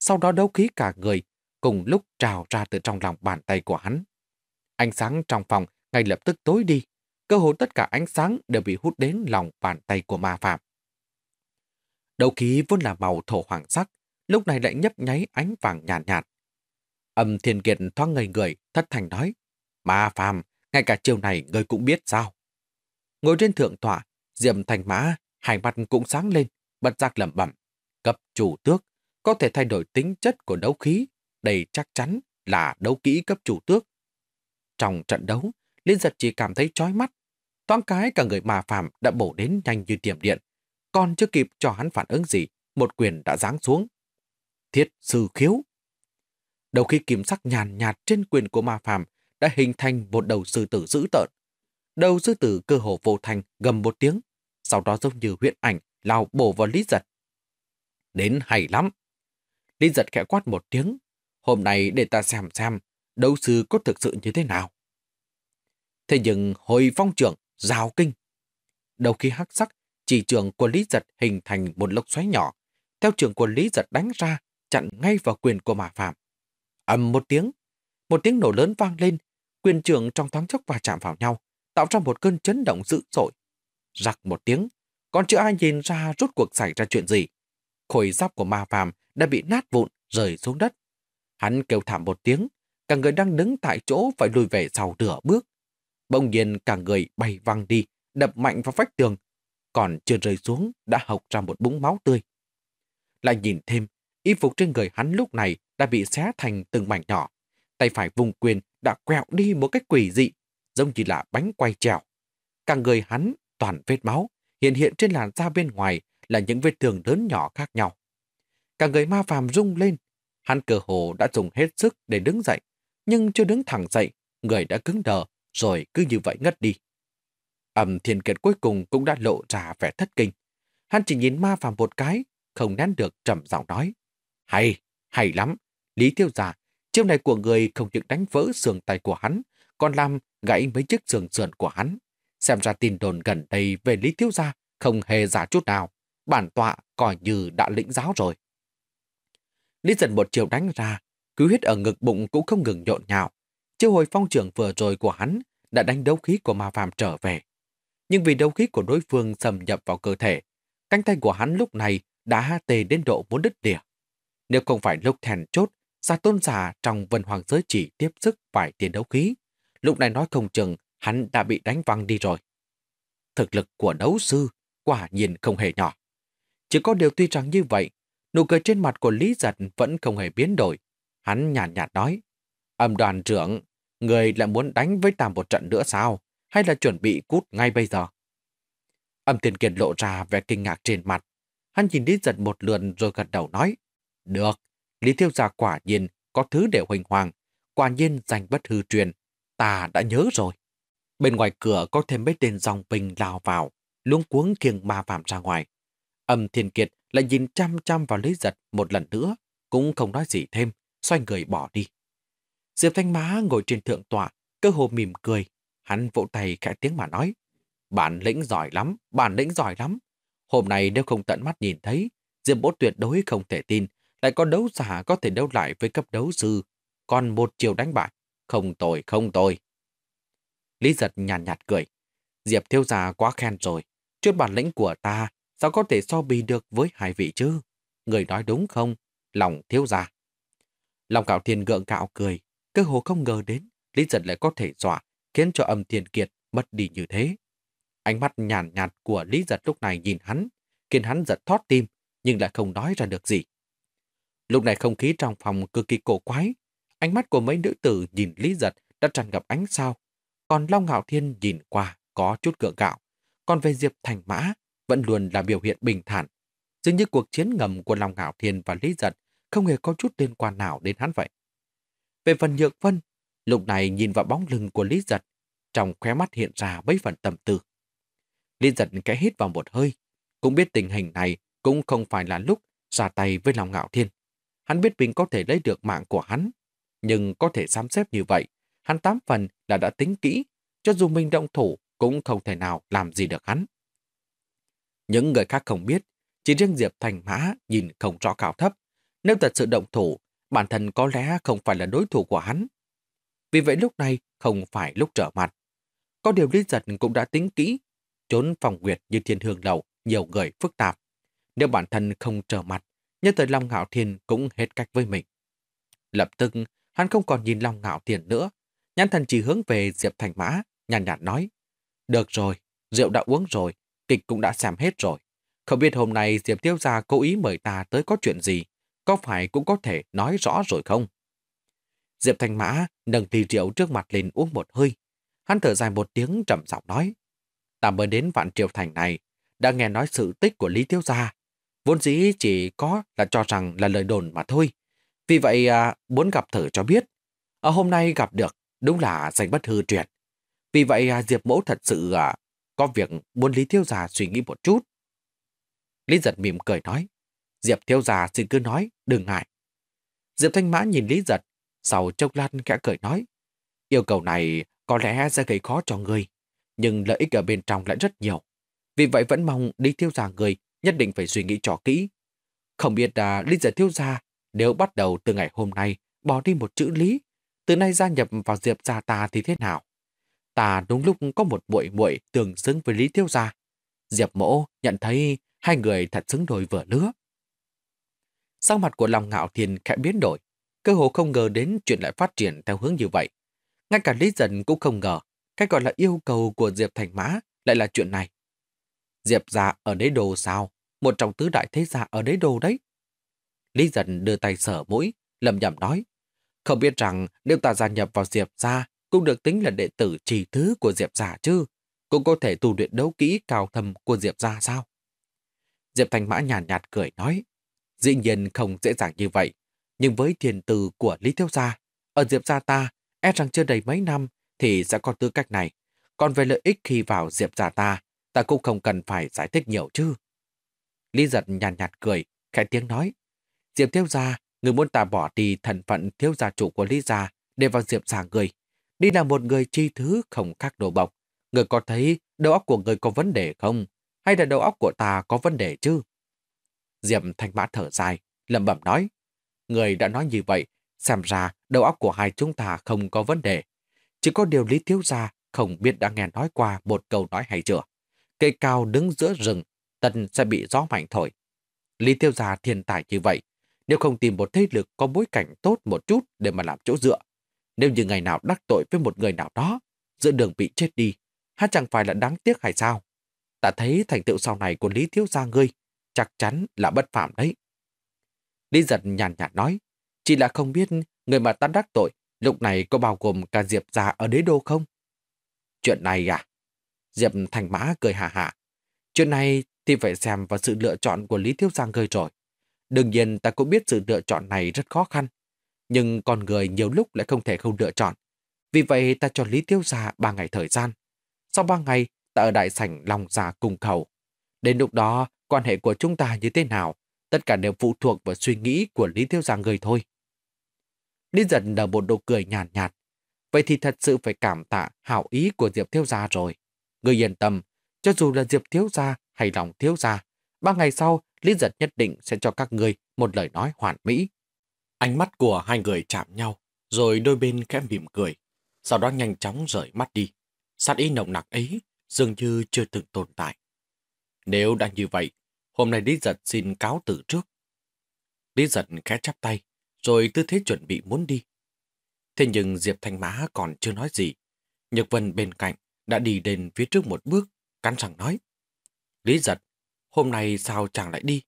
sau đó đấu khí cả người, cùng lúc trào ra từ trong lòng bàn tay của hắn. Ánh sáng trong phòng ngay lập tức tối đi, cơ hồ tất cả ánh sáng đều bị hút đến lòng bàn tay của ma phạm. Đầu khí vốn là màu thổ hoàng sắc, lúc này lại nhấp nháy ánh vàng nhàn nhạt, nhạt. Âm thiên Kiện thoáng ngây người, thất thành nói, ma phạm, ngay cả chiều này người cũng biết sao. Ngồi trên thượng tọa, diệm thành mã, hai mặt cũng sáng lên, bật giác lẩm bẩm, cấp chủ tước, có thể thay đổi tính chất của đấu khí, đầy chắc chắn là đấu kỹ cấp chủ tước. Trong trận đấu, Liên giật chỉ cảm thấy chói mắt. Toán cái cả người mà phạm đã bổ đến nhanh như tiệm điện. Còn chưa kịp cho hắn phản ứng gì, một quyền đã giáng xuống. Thiết sư khiếu. Đầu khi kiểm sắc nhàn nhạt trên quyền của ma Phạm đã hình thành một đầu sư tử dữ tợn. Đầu sư tử cơ hồ vô thành gầm một tiếng, sau đó giống như huyện ảnh lao bổ vào lý giật. Đến hay lắm. Lý giật khẽ quát một tiếng. Hôm nay để ta xem xem đấu sư có thực sự như thế nào. Thế nhưng hồi phong trưởng, rào kinh. Đầu khi hắc sắc, chỉ trường của Lý Giật hình thành một lốc xoáy nhỏ. Theo trường của Lý Giật đánh ra, chặn ngay vào quyền của Mã Phạm. ầm một tiếng, một tiếng nổ lớn vang lên, quyền trường trong thoáng chốc và chạm vào nhau, tạo ra một cơn chấn động dữ dội. Rặc một tiếng, còn chưa ai nhìn ra rốt cuộc xảy ra chuyện gì. Khối giáp của Ma Phạm đã bị nát vụn rời xuống đất. Hắn kêu thảm một tiếng, cả người đang đứng tại chỗ phải lùi về sau nửa bước, bỗng nhiên cả người bay văng đi, đập mạnh vào vách tường. Còn chưa rơi xuống, đã học ra một búng máu tươi. Lại nhìn thêm, y phục trên người hắn lúc này đã bị xé thành từng mảnh nhỏ. Tay phải vùng quyền đã quẹo đi một cách quỷ dị, giống như là bánh quay trèo. Cả người hắn toàn vết máu, hiện hiện trên làn da bên ngoài là những vết thương lớn nhỏ khác nhau. Cả người ma phàm rung lên, hắn cờ hồ đã dùng hết sức để đứng dậy, nhưng chưa đứng thẳng dậy, người đã cứng đờ, rồi cứ như vậy ngất đi. Ẩm thiên kiệt cuối cùng cũng đã lộ ra vẻ thất kinh. Hắn chỉ nhìn ma phàm một cái, không nén được trầm giọng nói. Hay, hay lắm, Lý Tiêu Giả, chiêu này của người không những đánh vỡ sườn tay của hắn, còn làm gãy mấy chiếc sườn sườn của hắn. Xem ra tin đồn gần đây về Lý Tiêu Gia không hề giả chút nào, bản tọa coi như đã lĩnh giáo rồi. Lý dần một chiều đánh ra, cứ huyết ở ngực bụng cũng không ngừng nhộn nhạo. Chiêu hồi phong trưởng vừa rồi của hắn đã đánh đấu khí của ma phàm trở về. Nhưng vì đấu khí của đối phương xâm nhập vào cơ thể, cánh tay của hắn lúc này đã tê đến độ muốn đứt đỉa. Nếu không phải lúc thèn chốt, gia tôn giả trong vân hoàng giới chỉ tiếp sức phải tiền đấu khí, lúc này nói không chừng hắn đã bị đánh văng đi rồi. Thực lực của đấu sư quả nhiên không hề nhỏ. Chỉ có điều tuy rằng như vậy, nụ cười trên mặt của Lý Giật vẫn không hề biến đổi. Hắn nhàn nhạt, nhạt nói, âm đoàn trưởng người lại muốn đánh với ta một trận nữa sao? Hay là chuẩn bị cút ngay bây giờ? Âm tiền kiệt lộ ra vẻ kinh ngạc trên mặt. Hắn nhìn Lý Giật một lượt rồi gật đầu nói. Được, Lý Thiêu Gia quả nhiên có thứ để huỳnh hoàng. Quả nhiên giành bất hư truyền. Ta đã nhớ rồi. Bên ngoài cửa có thêm mấy tên dòng bình lao vào, luống cuống kiêng ma phạm ra ngoài. Âm thiên kiệt lại nhìn chăm chăm vào Lý Giật một lần nữa, cũng không nói gì thêm, xoay người bỏ đi. Diệp Thanh Má ngồi trên thượng tọa, cơ hồ mỉm cười. Hắn vỗ tay khẽ tiếng mà nói. Bản lĩnh giỏi lắm, bản lĩnh giỏi lắm. Hôm nay nếu không tận mắt nhìn thấy, Diệp Bố tuyệt đối không thể tin, lại có đấu giả có thể đấu lại với cấp đấu sư. Còn một chiều đánh bại, không tồi, không tồi. Lý giật nhàn nhạt, nhạt cười. Diệp thiếu già quá khen rồi, trước bản lĩnh của ta, sao có thể so bì được với hai vị chứ? Người nói đúng không? Lòng thiếu già. Lòng cạo thiên gượng cạo cười, Cơ hồ không ngờ đến, Lý Giật lại có thể dọa, khiến cho âm thiên kiệt mất đi như thế. Ánh mắt nhàn nhạt, nhạt của Lý Giật lúc này nhìn hắn, khiến hắn giật thót tim, nhưng lại không nói ra được gì. Lúc này không khí trong phòng cực kỳ cổ quái, ánh mắt của mấy nữ tử nhìn Lý Giật đã tràn ngập ánh sao, còn Long Ngạo Thiên nhìn qua có chút cựa gạo, còn về Diệp Thành Mã vẫn luôn là biểu hiện bình thản, dường như cuộc chiến ngầm của Long Ngạo Thiên và Lý Giật không hề có chút liên quan nào đến hắn vậy. Về phần nhược vân, lúc này nhìn vào bóng lưng của Lý Giật, trong khóe mắt hiện ra mấy phần tầm tư. Lý Giật kẽ hít vào một hơi, cũng biết tình hình này cũng không phải là lúc ra tay với lòng ngạo thiên. Hắn biết mình có thể lấy được mạng của hắn, nhưng có thể sám xếp như vậy, hắn tám phần là đã tính kỹ, cho dù mình động thủ cũng không thể nào làm gì được hắn. Những người khác không biết, chỉ riêng Diệp Thành Mã nhìn không rõ cao thấp. Nếu thật sự động thủ bản thân có lẽ không phải là đối thủ của hắn. Vì vậy lúc này không phải lúc trở mặt. Có điều Lý Giật cũng đã tính kỹ, trốn phòng nguyệt như thiên hương lậu, nhiều người phức tạp. Nếu bản thân không trở mặt, nhân thời Long Ngạo Thiên cũng hết cách với mình. Lập tức, hắn không còn nhìn Long Ngạo Thiên nữa, nhãn thần chỉ hướng về Diệp Thành Mã, nhàn nhạt nói. Được rồi, rượu đã uống rồi, kịch cũng đã xem hết rồi. Không biết hôm nay Diệp Tiêu Gia cố ý mời ta tới có chuyện gì, có phải cũng có thể nói rõ rồi không? Diệp Thanh Mã nâng ly rượu trước mặt lên uống một hơi. Hắn thở dài một tiếng trầm giọng nói. Ta mới đến vạn triều thành này, đã nghe nói sự tích của Lý Tiếu Gia. Vốn dĩ chỉ có là cho rằng là lời đồn mà thôi. Vì vậy à, muốn gặp thử cho biết. À, hôm nay gặp được, đúng là danh bất hư truyền. Vì vậy à, Diệp Mẫu thật sự à, có việc muốn Lý Tiếu Gia suy nghĩ một chút. Lý giật mỉm cười nói. Diệp thiếu già xin cứ nói, đừng ngại. Diệp Thanh Mã nhìn Lý Giật, sau chốc lát khẽ cười nói. Yêu cầu này có lẽ sẽ gây khó cho người, nhưng lợi ích ở bên trong lại rất nhiều. Vì vậy vẫn mong đi thiếu già người nhất định phải suy nghĩ cho kỹ. Không biết là Lý Giật thiếu Già nếu bắt đầu từ ngày hôm nay bỏ đi một chữ lý, từ nay gia nhập vào Diệp gia ta thì thế nào? Ta đúng lúc có một muội muội tương xứng với Lý Thiếu Già. Diệp Mỗ nhận thấy hai người thật xứng đôi vừa lứa. Sắc mặt của lòng Ngạo Thiên khẽ biến đổi, cơ hồ không ngờ đến chuyện lại phát triển theo hướng như vậy. Ngay cả Lý Dần cũng không ngờ, cái gọi là yêu cầu của Diệp Thành Mã lại là chuyện này. Diệp gia ở đế đồ sao? Một trong tứ đại thế gia ở đế đồ đấy. Lý Dần đưa tay sở mũi, lầm nhầm nói. Không biết rằng nếu ta gia nhập vào Diệp gia cũng được tính là đệ tử trì thứ của Diệp gia chứ? Cũng có thể tu luyện đấu kỹ cao thầm của Diệp gia sao? Diệp Thành Mã nhàn nhạt, nhạt cười nói. Dĩ nhiên không dễ dàng như vậy, nhưng với thiền từ của Lý Thiếu Gia, ở Diệp Gia ta, e rằng chưa đầy mấy năm thì sẽ có tư cách này. Còn về lợi ích khi vào Diệp Gia ta, ta cũng không cần phải giải thích nhiều chứ. Lý giật nhàn nhạt, nhạt cười, khẽ tiếng nói. Diệp Thiếu Gia, người muốn ta bỏ đi thần phận Thiếu Gia chủ của Lý Gia để vào Diệp Gia người. Đi là một người chi thứ không khác đồ bọc. Người có thấy đầu óc của người có vấn đề không? Hay là đầu óc của ta có vấn đề chứ? Diệp Thanh Mã thở dài, lẩm bẩm nói. Người đã nói như vậy, xem ra đầu óc của hai chúng ta không có vấn đề. Chỉ có điều Lý Thiếu Gia không biết đã nghe nói qua một câu nói hay chưa. Cây cao đứng giữa rừng, tần sẽ bị gió mạnh thổi. Lý Thiếu Gia thiên tài như vậy, nếu không tìm một thế lực có bối cảnh tốt một chút để mà làm chỗ dựa. Nếu như ngày nào đắc tội với một người nào đó, giữa đường bị chết đi, hát chẳng phải là đáng tiếc hay sao? Ta thấy thành tựu sau này của Lý Thiếu Gia ngươi chắc chắn là bất phạm đấy. Lý giật nhàn nhạt nói, chỉ là không biết người mà ta đắc tội lúc này có bao gồm cả Diệp gia ở đế đô không? Chuyện này à? Diệp Thành Mã cười hà hạ. Chuyện này thì phải xem vào sự lựa chọn của Lý Thiếu Giang gây rồi. Đương nhiên ta cũng biết sự lựa chọn này rất khó khăn, nhưng con người nhiều lúc lại không thể không lựa chọn. Vì vậy ta cho Lý Tiêu Gia ba ngày thời gian. Sau ba ngày, ta ở đại sảnh Long gia cùng khẩu. Đến lúc đó, quan hệ của chúng ta như thế nào, tất cả đều phụ thuộc vào suy nghĩ của Lý Thiếu Giang người thôi. Lý giật nở một nụ cười nhàn nhạt, nhạt. Vậy thì thật sự phải cảm tạ hảo ý của Diệp Thiếu Gia rồi. Người yên tâm, cho dù là Diệp Thiếu Gia hay lòng Thiếu Gia, ba ngày sau, Lý giật nhất định sẽ cho các người một lời nói hoàn mỹ. Ánh mắt của hai người chạm nhau, rồi đôi bên khẽ mỉm cười, sau đó nhanh chóng rời mắt đi. Sát ý nồng nặc ấy dường như chưa từng tồn tại. Nếu đã như vậy, Hôm nay Lý Giật xin cáo từ trước. Lý Giật khẽ chắp tay, rồi tư thế chuẩn bị muốn đi. Thế nhưng Diệp Thanh Mã còn chưa nói gì. Nhật Vân bên cạnh đã đi đến phía trước một bước, cắn rằng nói. Lý Giật, hôm nay sao chàng lại đi?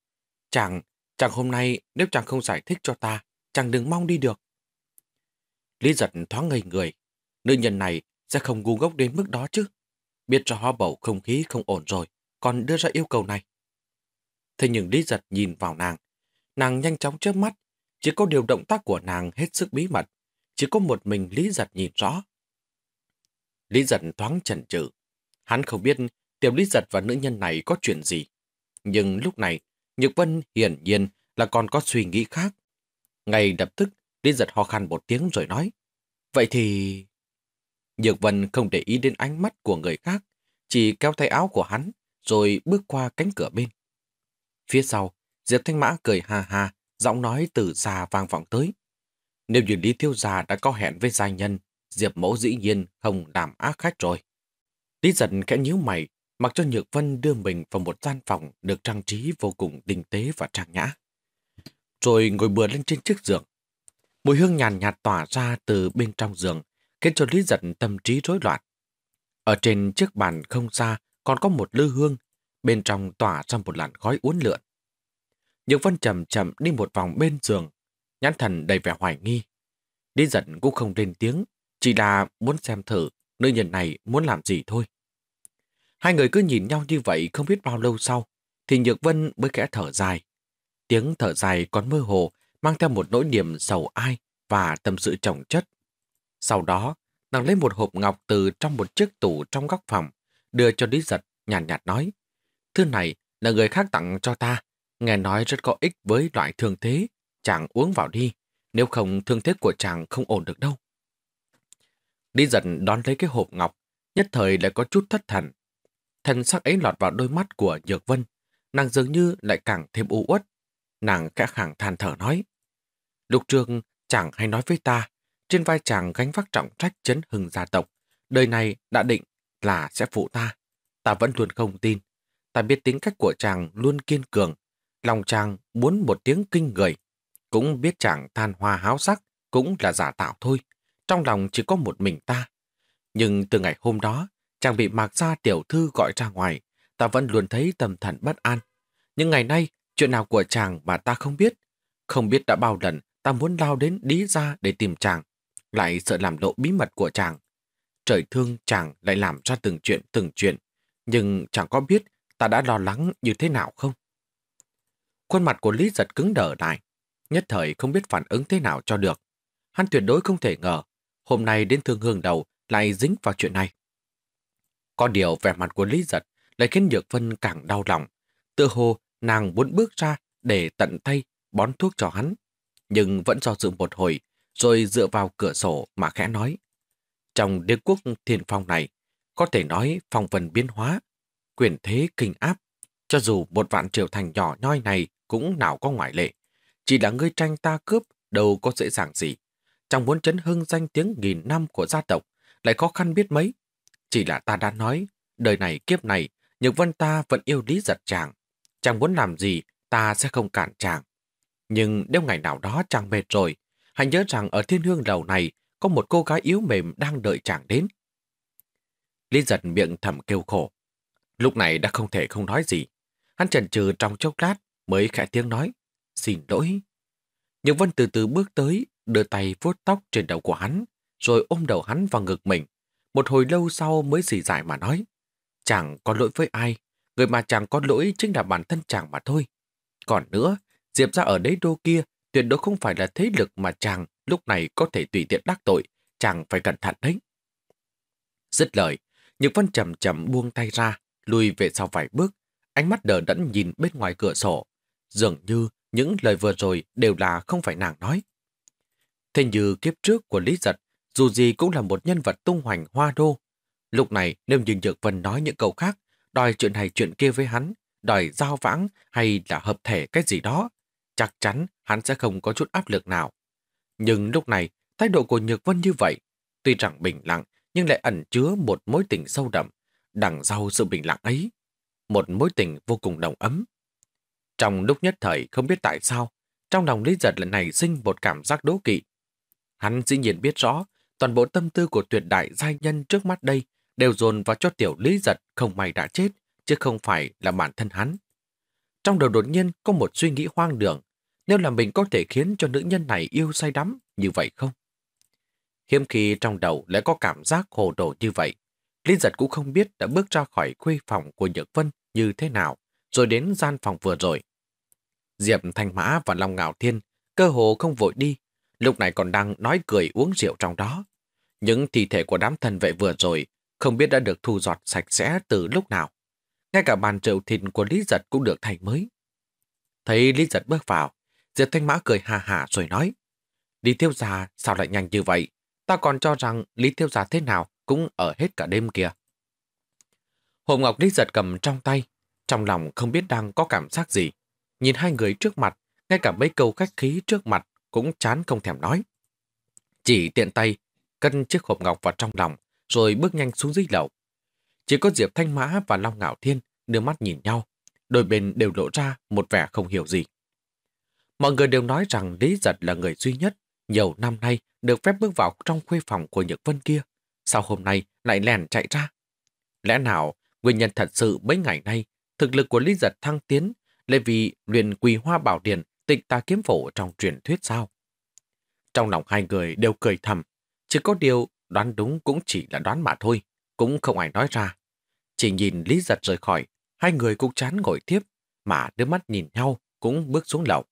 Chàng, chàng hôm nay nếu chàng không giải thích cho ta, chàng đừng mong đi được. Lý Giật thoáng ngây người. Nữ nhân này sẽ không ngu ngốc đến mức đó chứ. Biết rõ bầu không khí không ổn rồi, còn đưa ra yêu cầu này. Thế nhưng Lý Giật nhìn vào nàng. Nàng nhanh chóng chớp mắt. Chỉ có điều động tác của nàng hết sức bí mật. Chỉ có một mình Lý Giật nhìn rõ. Lý Giật thoáng chần chừ. Hắn không biết tiệm Lý Giật và nữ nhân này có chuyện gì. Nhưng lúc này, Nhược Vân hiển nhiên là còn có suy nghĩ khác. Ngay lập tức, Lý Giật ho khăn một tiếng rồi nói. Vậy thì... Nhược Vân không để ý đến ánh mắt của người khác, chỉ kéo tay áo của hắn, rồi bước qua cánh cửa bên. Phía sau, Diệp Thanh Mã cười ha ha, giọng nói từ xa vang vọng tới. Nếu như Lý Tiêu Già đã có hẹn với gia nhân, Diệp Mẫu dĩ nhiên không làm ác khách rồi. Lý giận khẽ nhíu mày, mặc cho Nhược Vân đưa mình vào một gian phòng được trang trí vô cùng tinh tế và trang nhã. Rồi ngồi bừa lên trên chiếc giường. Mùi hương nhàn nhạt, nhạt tỏa ra từ bên trong giường, khiến cho Lý giận tâm trí rối loạn. Ở trên chiếc bàn không xa còn có một lư hương bên trong tỏa ra một làn khói uốn lượn. Nhược Vân chậm chậm đi một vòng bên giường, nhãn thần đầy vẻ hoài nghi. Đi giận cũng không lên tiếng, chỉ là muốn xem thử nữ nhân này muốn làm gì thôi. Hai người cứ nhìn nhau như vậy không biết bao lâu sau, thì Nhược Vân mới kẽ thở dài. Tiếng thở dài còn mơ hồ, mang theo một nỗi niềm sầu ai và tâm sự trọng chất. Sau đó, nàng lấy một hộp ngọc từ trong một chiếc tủ trong góc phòng, đưa cho Lý Giật, nhàn nhạt, nhạt nói. Thứ này là người khác tặng cho ta, nghe nói rất có ích với loại thương thế, chàng uống vào đi, nếu không thương thế của chàng không ổn được đâu. Đi dần đón lấy cái hộp ngọc, nhất thời lại có chút thất thần. Thần sắc ấy lọt vào đôi mắt của Nhược Vân, nàng dường như lại càng thêm u uất. Nàng khẽ khẳng than thở nói, Lục trường chàng hay nói với ta, trên vai chàng gánh vác trọng trách chấn hưng gia tộc, đời này đã định là sẽ phụ ta. Ta vẫn luôn không tin, Ta biết tính cách của chàng luôn kiên cường, lòng chàng muốn một tiếng kinh người. Cũng biết chàng than hoa háo sắc, cũng là giả tạo thôi, trong lòng chỉ có một mình ta. Nhưng từ ngày hôm đó, chàng bị mạc ra tiểu thư gọi ra ngoài, ta vẫn luôn thấy tâm thần bất an. Nhưng ngày nay, chuyện nào của chàng mà ta không biết. Không biết đã bao lần ta muốn lao đến lý ra để tìm chàng, lại sợ làm lộ bí mật của chàng. Trời thương chàng lại làm ra từng chuyện từng chuyện, nhưng chàng có biết ta đã lo lắng như thế nào không? Khuôn mặt của Lý giật cứng đờ lại, nhất thời không biết phản ứng thế nào cho được. Hắn tuyệt đối không thể ngờ, hôm nay đến thương hương đầu lại dính vào chuyện này. Có điều vẻ mặt của Lý giật lại khiến Nhược Vân càng đau lòng. Tự hồ nàng muốn bước ra để tận tay bón thuốc cho hắn, nhưng vẫn do dự một hồi, rồi dựa vào cửa sổ mà khẽ nói. Trong đế quốc thiền phong này, có thể nói phong vần biến hóa, quyền thế kinh áp. Cho dù một vạn triều thành nhỏ nhoi này cũng nào có ngoại lệ. Chỉ là ngươi tranh ta cướp đâu có dễ dàng gì. Chẳng muốn chấn hưng danh tiếng nghìn năm của gia tộc, lại khó khăn biết mấy. Chỉ là ta đã nói, đời này kiếp này, Nhược Vân ta vẫn yêu lý giật chàng. Chàng muốn làm gì, ta sẽ không cản chàng. Nhưng nếu ngày nào đó chàng mệt rồi, hãy nhớ rằng ở thiên hương đầu này có một cô gái yếu mềm đang đợi chàng đến. Lý giật miệng thầm kêu khổ. Lúc này đã không thể không nói gì. Hắn chần chừ trong chốc lát mới khẽ tiếng nói. Xin lỗi. Nhưng Vân từ từ bước tới, đưa tay vuốt tóc trên đầu của hắn, rồi ôm đầu hắn vào ngực mình. Một hồi lâu sau mới dì dải mà nói. Chẳng có lỗi với ai, người mà chẳng có lỗi chính là bản thân chàng mà thôi. Còn nữa, Diệp ra ở đế đô kia tuyệt đối không phải là thế lực mà chàng lúc này có thể tùy tiện đắc tội, chàng phải cẩn thận đấy. Dứt lời, Nhược Vân chậm chậm buông tay ra, lùi về sau vài bước, ánh mắt đờ đẫn nhìn bên ngoài cửa sổ. Dường như những lời vừa rồi đều là không phải nàng nói. Thế như kiếp trước của Lý Giật, dù gì cũng là một nhân vật tung hoành hoa đô. Lúc này nếu như Nhược Vân nói những câu khác, đòi chuyện này chuyện kia với hắn, đòi giao vãng hay là hợp thể cái gì đó, chắc chắn hắn sẽ không có chút áp lực nào. Nhưng lúc này, thái độ của Nhược Vân như vậy, tuy rằng bình lặng nhưng lại ẩn chứa một mối tình sâu đậm đằng sau sự bình lặng ấy, một mối tình vô cùng đồng ấm. Trong lúc nhất thời không biết tại sao, trong lòng Lý Giật lần này sinh một cảm giác đố kỵ. Hắn dĩ nhiên biết rõ, toàn bộ tâm tư của tuyệt đại giai nhân trước mắt đây đều dồn vào cho tiểu Lý Giật không may đã chết, chứ không phải là bản thân hắn. Trong đầu đột nhiên có một suy nghĩ hoang đường, nếu là mình có thể khiến cho nữ nhân này yêu say đắm như vậy không? Hiếm khi trong đầu lại có cảm giác hồ đồ như vậy. Lý giật cũng không biết đã bước ra khỏi khuê phòng của Nhược Vân như thế nào, rồi đến gian phòng vừa rồi. Diệp Thanh Mã và Long Ngạo Thiên cơ hồ không vội đi, lúc này còn đang nói cười uống rượu trong đó. Những thi thể của đám thần vệ vừa rồi không biết đã được thu dọn sạch sẽ từ lúc nào. Ngay cả bàn trầu thịt của Lý Giật cũng được thành mới. Thấy Lý Giật bước vào, Diệp Thanh Mã cười hà hà rồi nói Lý Thiêu Già sao lại nhanh như vậy? Ta còn cho rằng Lý Thiêu Già thế nào cũng ở hết cả đêm kìa. Hồ Ngọc Đích giật cầm trong tay, trong lòng không biết đang có cảm giác gì. Nhìn hai người trước mặt, ngay cả mấy câu khách khí trước mặt cũng chán không thèm nói. Chỉ tiện tay, cân chiếc hộp ngọc vào trong lòng, rồi bước nhanh xuống dưới lầu. Chỉ có Diệp Thanh Mã và Long Ngạo Thiên đưa mắt nhìn nhau, đôi bên đều lộ ra một vẻ không hiểu gì. Mọi người đều nói rằng Lý Giật là người duy nhất nhiều năm nay được phép bước vào trong khuê phòng của Nhật Vân kia. Sao hôm nay lại lèn chạy ra? Lẽ nào nguyên nhân thật sự mấy ngày nay thực lực của Lý Giật thăng tiến lại vì luyện quỳ hoa bảo điện tịch ta kiếm phổ trong truyền thuyết sao? Trong lòng hai người đều cười thầm, chỉ có điều đoán đúng cũng chỉ là đoán mà thôi, cũng không ai nói ra. Chỉ nhìn Lý Giật rời khỏi, hai người cũng chán ngồi tiếp, mà đứa mắt nhìn nhau cũng bước xuống lầu.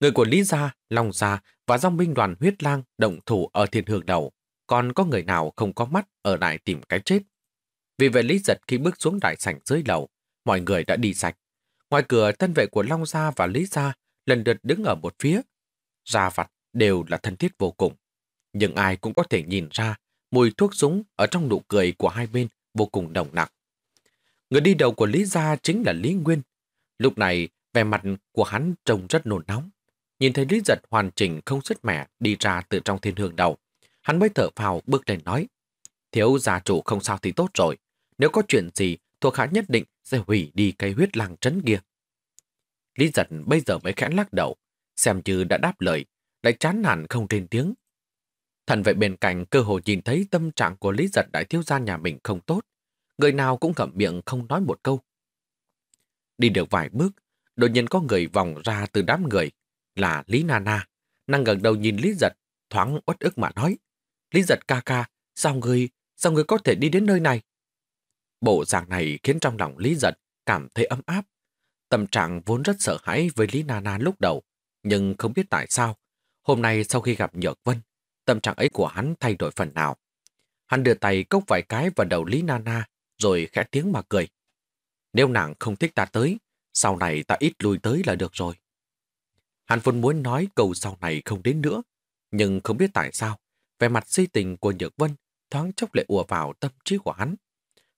Người của Lý Gia, Long Gia và Dòng binh đoàn huyết lang động thủ ở thiên hương đầu còn có người nào không có mắt ở lại tìm cái chết. Vì vậy Lý Giật khi bước xuống đại sảnh dưới lầu, mọi người đã đi sạch. Ngoài cửa, thân vệ của Long Gia và Lý Gia lần lượt đứng ở một phía. Gia vặt đều là thân thiết vô cùng. Nhưng ai cũng có thể nhìn ra mùi thuốc súng ở trong nụ cười của hai bên vô cùng đồng nặng. Người đi đầu của Lý Gia chính là Lý Nguyên. Lúc này, vẻ mặt của hắn trông rất nôn nóng. Nhìn thấy Lý Giật hoàn chỉnh không sứt mẻ đi ra từ trong thiên hương đầu hắn mới thở phào bước lên nói. Thiếu gia chủ không sao thì tốt rồi. Nếu có chuyện gì, thuộc hạ nhất định sẽ hủy đi cây huyết làng trấn kia. Lý giật bây giờ mới khẽ lắc đầu, xem như đã đáp lời, lại chán nản không lên tiếng. Thần vệ bên cạnh cơ hồ nhìn thấy tâm trạng của Lý giật đại thiếu gia nhà mình không tốt. Người nào cũng ngậm miệng không nói một câu. Đi được vài bước, đột nhiên có người vòng ra từ đám người, là Lý Nana. Nàng gần đầu nhìn Lý giật, thoáng uất ức mà nói. Lý giật ca ca, sao người, sao người có thể đi đến nơi này? Bộ dạng này khiến trong lòng Lý giật cảm thấy ấm áp. Tâm trạng vốn rất sợ hãi với Lý Nana lúc đầu, nhưng không biết tại sao. Hôm nay sau khi gặp Nhược Vân, tâm trạng ấy của hắn thay đổi phần nào. Hắn đưa tay cốc vài cái vào đầu Lý Nana, rồi khẽ tiếng mà cười. Nếu nàng không thích ta tới, sau này ta ít lui tới là được rồi. Hắn vốn muốn nói câu sau này không đến nữa, nhưng không biết tại sao, về mặt si tình của Nhược Vân thoáng chốc lại ùa vào tâm trí của hắn.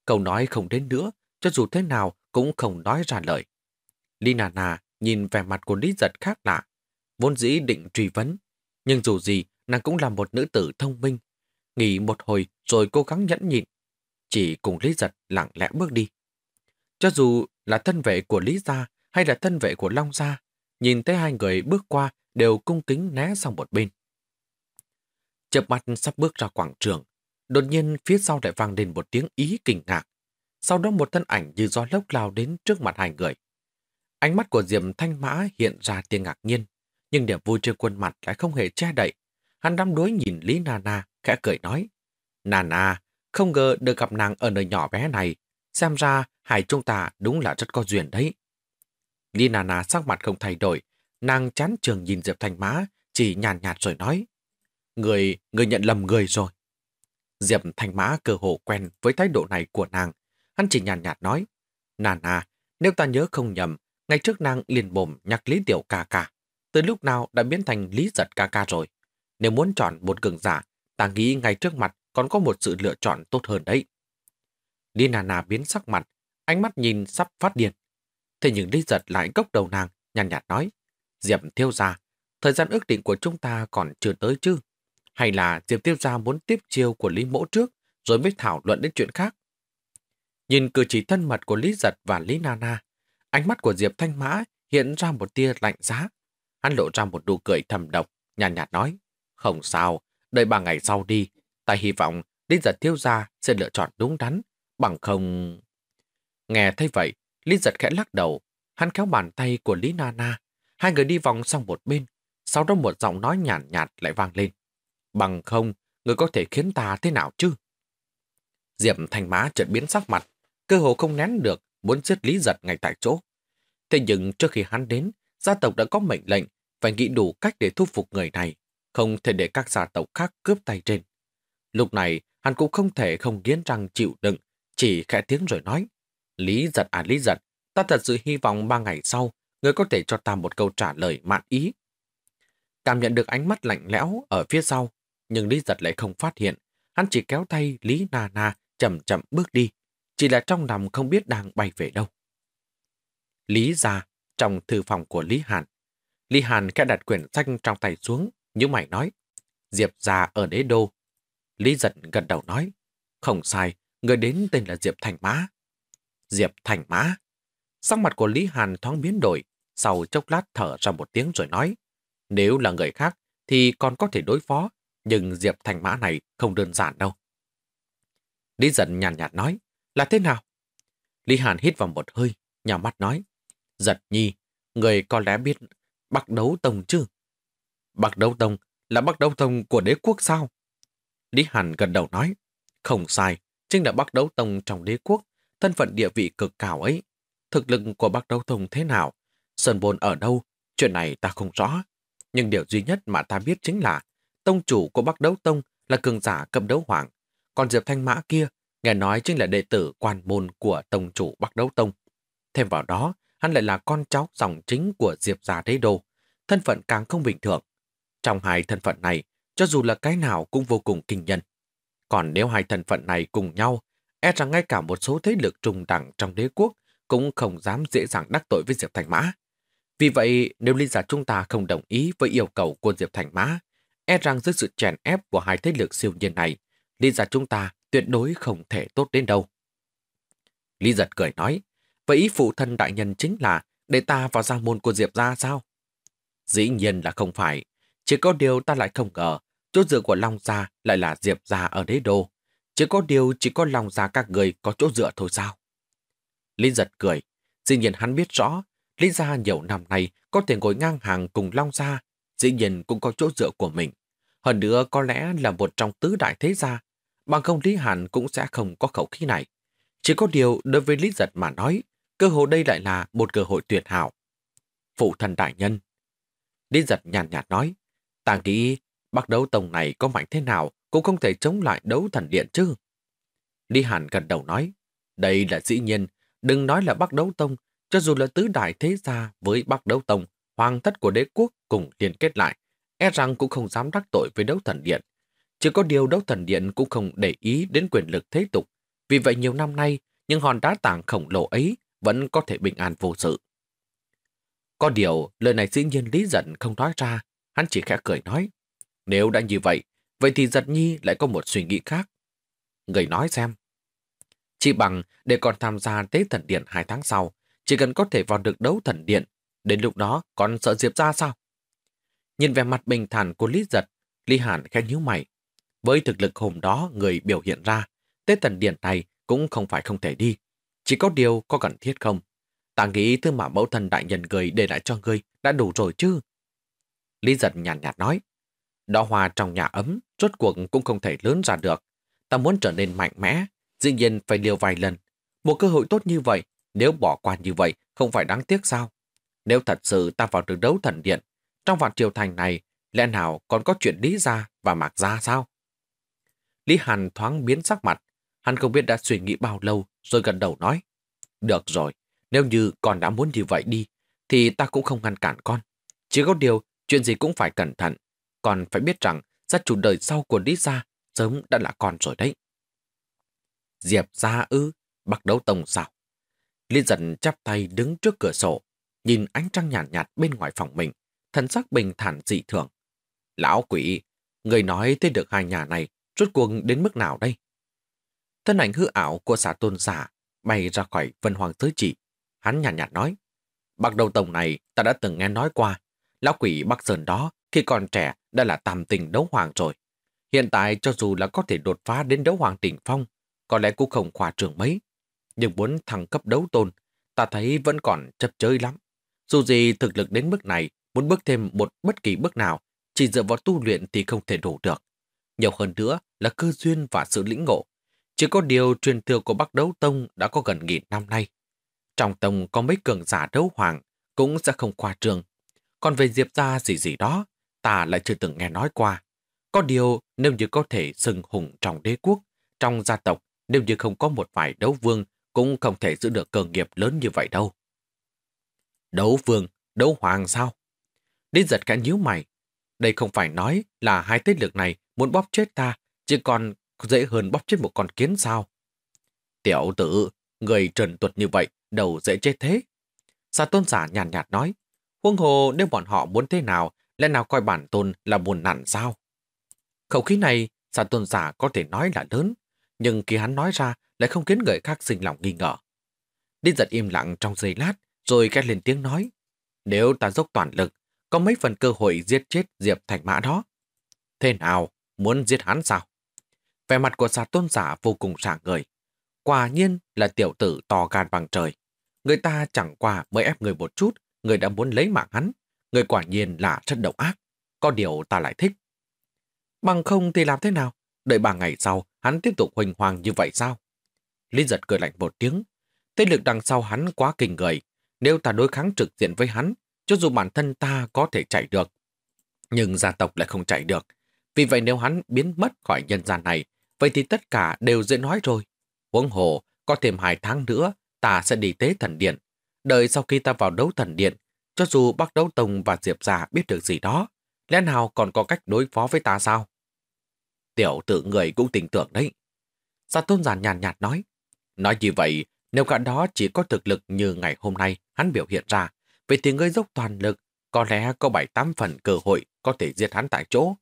Câu nói không đến nữa, cho dù thế nào cũng không nói ra lời. Lý Nà Nà nhìn vẻ mặt của Lý Giật khác lạ, vốn dĩ định truy vấn. Nhưng dù gì, nàng cũng là một nữ tử thông minh. Nghỉ một hồi rồi cố gắng nhẫn nhịn. Chỉ cùng Lý Giật lặng lẽ bước đi. Cho dù là thân vệ của Lý Gia hay là thân vệ của Long Gia, nhìn thấy hai người bước qua đều cung kính né sang một bên. Chợp mắt sắp bước ra quảng trường, đột nhiên phía sau lại vang lên một tiếng ý kinh ngạc. Sau đó một thân ảnh như gió lốc lao đến trước mặt hai người. Ánh mắt của Diệm Thanh Mã hiện ra tia ngạc nhiên, nhưng niềm vui trên khuôn mặt lại không hề che đậy. Hắn đắm đối nhìn Lý Nana, Na, khẽ cười nói. Nana, không ngờ được gặp nàng ở nơi nhỏ bé này. Xem ra hai chúng ta đúng là rất có duyên đấy. Lý Nana sắc mặt không thay đổi, nàng chán trường nhìn Diệp Thanh Mã, chỉ nhàn nhạt, nhạt rồi nói. Người, người nhận lầm người rồi. Diệp Thanh Mã cơ hộ quen với thái độ này của nàng. Hắn chỉ nhàn nhạt, nhạt nói, Nà nà, nếu ta nhớ không nhầm, ngày trước nàng liền bồm nhạc Lý Tiểu ca ca. Từ lúc nào đã biến thành Lý Giật ca ca rồi. Nếu muốn chọn một cường giả, ta nghĩ ngay trước mặt còn có một sự lựa chọn tốt hơn đấy. Lý Nà Nà biến sắc mặt, ánh mắt nhìn sắp phát điên. Thế nhưng Lý Giật lại cốc đầu nàng, nhàn nhạt, nhạt nói, Diệp Thiêu ra, thời gian ước định của chúng ta còn chưa tới chứ. Hay là Diệp Tiếp Gia muốn tiếp chiêu của Lý Mỗ trước rồi mới thảo luận đến chuyện khác? Nhìn cử chỉ thân mật của Lý Giật và Lý Nana, ánh mắt của Diệp Thanh Mã hiện ra một tia lạnh giá. Hắn lộ ra một nụ cười thầm độc, nhàn nhạt, nhạt nói, không sao, đợi ba ngày sau đi, ta hy vọng Lý Giật Thiếu Gia sẽ lựa chọn đúng đắn, bằng không... Nghe thấy vậy, Lý Giật khẽ lắc đầu, hắn kéo bàn tay của Lý Nana, hai người đi vòng sang một bên, sau đó một giọng nói nhàn nhạt, nhạt lại vang lên. Bằng không, người có thể khiến ta thế nào chứ? Diệp Thanh Má chợt biến sắc mặt, cơ hồ không nén được, muốn giết Lý Giật ngay tại chỗ. Thế nhưng trước khi hắn đến, gia tộc đã có mệnh lệnh, phải nghĩ đủ cách để thu phục người này, không thể để các gia tộc khác cướp tay trên. Lúc này, hắn cũng không thể không nghiến răng chịu đựng, chỉ khẽ tiếng rồi nói. Lý giật à lý giật, ta thật sự hy vọng ba ngày sau, người có thể cho ta một câu trả lời mạn ý. Cảm nhận được ánh mắt lạnh lẽo ở phía sau, nhưng Lý Giật lại không phát hiện. Hắn chỉ kéo tay Lý Na Na chậm chậm bước đi, chỉ là trong lòng không biết đang bay về đâu. Lý ra trong thư phòng của Lý Hàn. Lý Hàn khẽ đặt quyển sách trong tay xuống, như mày nói. Diệp già ở đế đô. Lý giật gật đầu nói. Không sai, người đến tên là Diệp Thành Mã. Diệp Thành Mã. Sắc mặt của Lý Hàn thoáng biến đổi, sau chốc lát thở ra một tiếng rồi nói. Nếu là người khác thì còn có thể đối phó, nhưng Diệp Thành Mã này không đơn giản đâu. Lý giận nhàn nhạt, nhạt nói, là thế nào? Lý Hàn hít vào một hơi, nhà mắt nói, giật nhi, người có lẽ biết Bắc Đấu Tông chứ? Bắc Đấu Tông là Bắc Đấu Tông của đế quốc sao? Lý Hàn gần đầu nói, không sai, chính là Bắc Đấu Tông trong đế quốc, thân phận địa vị cực cao ấy. Thực lực của Bắc Đấu Tông thế nào? Sơn Bồn ở đâu? Chuyện này ta không rõ. Nhưng điều duy nhất mà ta biết chính là tông chủ của Bắc Đấu Tông là cường giả cầm đấu hoàng, còn Diệp Thanh Mã kia nghe nói chính là đệ tử quan môn của tông chủ Bắc Đấu Tông. Thêm vào đó, hắn lại là con cháu dòng chính của Diệp gia thế Đô, thân phận càng không bình thường. Trong hai thân phận này, cho dù là cái nào cũng vô cùng kinh nhân. Còn nếu hai thân phận này cùng nhau, e rằng ngay cả một số thế lực trung đẳng trong đế quốc cũng không dám dễ dàng đắc tội với Diệp Thành Mã. Vì vậy, nếu Linh giả chúng ta không đồng ý với yêu cầu của Diệp Thành Mã, e rằng dưới sự chèn ép của hai thế lực siêu nhiên này, Lý Giật chúng ta tuyệt đối không thể tốt đến đâu. Lý Giật cười nói, vậy ý phụ thân đại nhân chính là để ta vào gia môn của Diệp ra sao? Dĩ nhiên là không phải, chỉ có điều ta lại không ngờ, chỗ dựa của Long Gia lại là Diệp Gia ở đế đô. Chỉ có điều chỉ có Long Gia các người có chỗ dựa thôi sao? Lý giật cười, dĩ nhiên hắn biết rõ, Lý Gia nhiều năm nay có thể ngồi ngang hàng cùng Long Gia, dĩ nhiên cũng có chỗ dựa của mình. Hơn nữa có lẽ là một trong tứ đại thế gia, bằng không Lý Hàn cũng sẽ không có khẩu khí này. Chỉ có điều đối với Lý Giật mà nói, cơ hội đây lại là một cơ hội tuyệt hảo. Phụ thần đại nhân. Lý Giật nhàn nhạt, nhạt nói, tàng nghĩ bác đấu tông này có mạnh thế nào cũng không thể chống lại đấu thần điện chứ. Lý Hàn gần đầu nói, đây là dĩ nhiên, đừng nói là bác đấu tông, cho dù là tứ đại thế gia với bác đấu tông, hoàng thất của đế quốc cùng liên kết lại, e rằng cũng không dám đắc tội với đấu thần điện. Chỉ có điều đấu thần điện cũng không để ý đến quyền lực thế tục. Vì vậy nhiều năm nay, những hòn đá tảng khổng lồ ấy vẫn có thể bình an vô sự. Có điều, lời này dĩ nhiên Lý Giận không nói ra, hắn chỉ khẽ cười nói. Nếu đã như vậy, vậy thì Giật Nhi lại có một suy nghĩ khác. Người nói xem. Chỉ bằng để còn tham gia tế thần điện hai tháng sau, chỉ cần có thể vào được đấu thần điện, đến lúc đó còn sợ Diệp ra sao? Nhìn vẻ mặt bình thản của Lý Giật, Lý Hàn khẽ nhíu mày. Với thực lực hôm đó người biểu hiện ra, Tết Tần Điển này cũng không phải không thể đi. Chỉ có điều có cần thiết không? Ta nghĩ thư mã mẫu thân đại nhân gửi để lại cho ngươi đã đủ rồi chứ. Lý giật nhàn nhạt, nhạt nói. Đo hòa trong nhà ấm, rốt cuộc cũng không thể lớn ra được. Ta muốn trở nên mạnh mẽ, dĩ nhiên phải liều vài lần. Một cơ hội tốt như vậy, nếu bỏ qua như vậy, không phải đáng tiếc sao? Nếu thật sự ta vào trường đấu thần điện, trong vạn triều thành này, lẽ nào còn có chuyện Lý Gia và Mạc Gia sao? Lý Hàn thoáng biến sắc mặt, hắn không biết đã suy nghĩ bao lâu rồi gần đầu nói. Được rồi, nếu như con đã muốn như vậy đi, thì ta cũng không ngăn cản con. Chỉ có điều, chuyện gì cũng phải cẩn thận. Con phải biết rằng, gia chủ đời sau của Lý Gia sớm đã là con rồi đấy. Diệp Gia ư, bạc đấu tông sao? Lý dần chắp tay đứng trước cửa sổ, nhìn ánh trăng nhàn nhạt, nhạt bên ngoài phòng mình thần sắc bình thản dị thường. Lão quỷ, người nói tới được hai nhà này, rốt cuộc đến mức nào đây? Thân ảnh hư ảo của xã tôn giả bay ra khỏi vân hoàng tứ chỉ. Hắn nhàn nhạt, nhạt nói, bạc đầu tổng này ta đã từng nghe nói qua. Lão quỷ Bắc Sơn đó khi còn trẻ đã là tàm tình đấu hoàng rồi. Hiện tại cho dù là có thể đột phá đến đấu hoàng đỉnh phong, có lẽ cũng không khoa trường mấy. Nhưng muốn thăng cấp đấu tôn, ta thấy vẫn còn chấp chơi lắm. Dù gì thực lực đến mức này Muốn bước thêm một bất kỳ bước nào, chỉ dựa vào tu luyện thì không thể đủ được. Nhiều hơn nữa là cơ duyên và sự lĩnh ngộ. Chỉ có điều truyền thừa của Bắc Đấu Tông đã có gần nghìn năm nay. Trong tông có mấy cường giả đấu hoàng, cũng sẽ không qua trường. Còn về Diệp gia gì gì đó, ta lại chưa từng nghe nói qua. Có điều nếu như có thể sừng hùng trong đế quốc, trong gia tộc, nếu như không có một vài đấu vương, cũng không thể giữ được cơ nghiệp lớn như vậy đâu. Đấu vương, đấu hoàng sao? Lý giật khẽ nhíu mày. Đây không phải nói là hai thế lực này muốn bóp chết ta, chứ còn dễ hơn bóp chết một con kiến sao. Tiểu tử, người trần tuột như vậy, đầu dễ chết thế. Sa tôn giả nhàn nhạt, nhạt nói, huông hồ nếu bọn họ muốn thế nào, lẽ nào coi bản tôn là buồn nản sao? Khẩu khí này, sa tôn giả có thể nói là lớn, nhưng khi hắn nói ra lại không khiến người khác sinh lòng nghi ngờ. Đi giật im lặng trong giây lát, rồi két lên tiếng nói, nếu ta dốc toàn lực, có mấy phần cơ hội giết chết Diệp Thành Mã đó. Thế nào, muốn giết hắn sao? Vẻ mặt của xà tôn giả vô cùng sảng người. Quả nhiên là tiểu tử to gan bằng trời. Người ta chẳng qua mới ép người một chút, người đã muốn lấy mạng hắn. Người quả nhiên là rất độc ác. Có điều ta lại thích. Bằng không thì làm thế nào? Đợi ba ngày sau, hắn tiếp tục huỳnh hoàng như vậy sao? Lý giật cười lạnh một tiếng. Thế lực đằng sau hắn quá kinh người. Nếu ta đối kháng trực diện với hắn, cho dù bản thân ta có thể chạy được, nhưng gia tộc lại không chạy được. Vì vậy nếu hắn biến mất khỏi nhân gian này, vậy thì tất cả đều dễ nói rồi. Huống hồ, có thêm hai tháng nữa, ta sẽ đi tế thần điện. Đợi sau khi ta vào đấu thần điện, cho dù bác đấu tông và diệp già biết được gì đó, lẽ nào còn có cách đối phó với ta sao? Tiểu tử người cũng tình tưởng đấy. Gia tôn giản nhàn nhạt, nhạt nói. Nói như vậy, nếu cả đó chỉ có thực lực như ngày hôm nay hắn biểu hiện ra, Vậy thì ngươi dốc toàn lực, có lẽ có bảy tám phần cơ hội có thể giết hắn tại chỗ.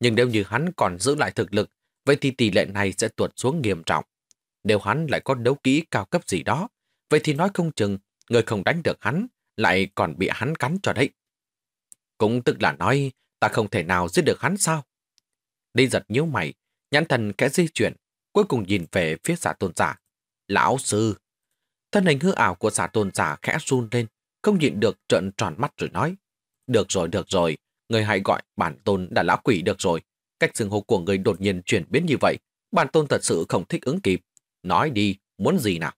Nhưng nếu như hắn còn giữ lại thực lực, vậy thì tỷ lệ này sẽ tuột xuống nghiêm trọng. Nếu hắn lại có đấu kỹ cao cấp gì đó, vậy thì nói không chừng, người không đánh được hắn, lại còn bị hắn cắn cho đấy. Cũng tức là nói, ta không thể nào giết được hắn sao? Đi giật nhíu mày, nhãn thần kẽ di chuyển, cuối cùng nhìn về phía giả tôn giả. Lão sư! Thân hình hư ảo của giả tôn giả khẽ run lên, không nhịn được trợn tròn mắt rồi nói. Được rồi, được rồi, người hãy gọi bản tôn đã lão quỷ được rồi. Cách xưng hô của người đột nhiên chuyển biến như vậy, bản tôn thật sự không thích ứng kịp. Nói đi, muốn gì nào?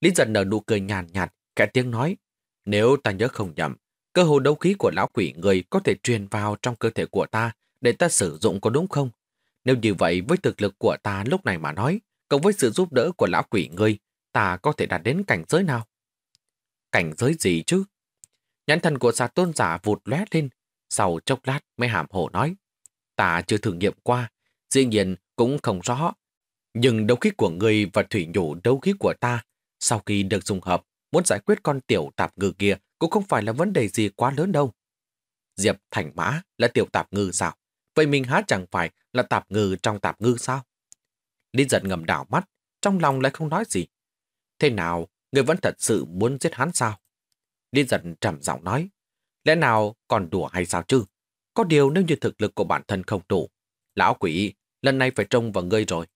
Lý giật nở nụ cười nhàn nhạt, kẽ tiếng nói. Nếu ta nhớ không nhầm, cơ hồ đấu khí của lão quỷ người có thể truyền vào trong cơ thể của ta để ta sử dụng có đúng không? Nếu như vậy, với thực lực của ta lúc này mà nói, cộng với sự giúp đỡ của lão quỷ người, ta có thể đạt đến cảnh giới nào? cảnh giới gì chứ? Nhãn thần của xà tôn giả vụt lóe lên, sau chốc lát mới hàm hồ nói. Ta chưa thử nghiệm qua, dĩ nhiên cũng không rõ. Nhưng đấu khí của người và thủy nhủ đấu khí của ta, sau khi được dùng hợp, muốn giải quyết con tiểu tạp ngư kia cũng không phải là vấn đề gì quá lớn đâu. Diệp Thành Mã là tiểu tạp ngư sao? Vậy mình há chẳng phải là tạp ngư trong tạp ngư sao? Lý giật ngầm đảo mắt, trong lòng lại không nói gì. Thế nào người vẫn thật sự muốn giết hắn sao? Điên giật trầm giọng nói, lẽ nào còn đùa hay sao chứ? Có điều nếu như thực lực của bản thân không đủ, lão quỷ lần này phải trông vào ngươi rồi.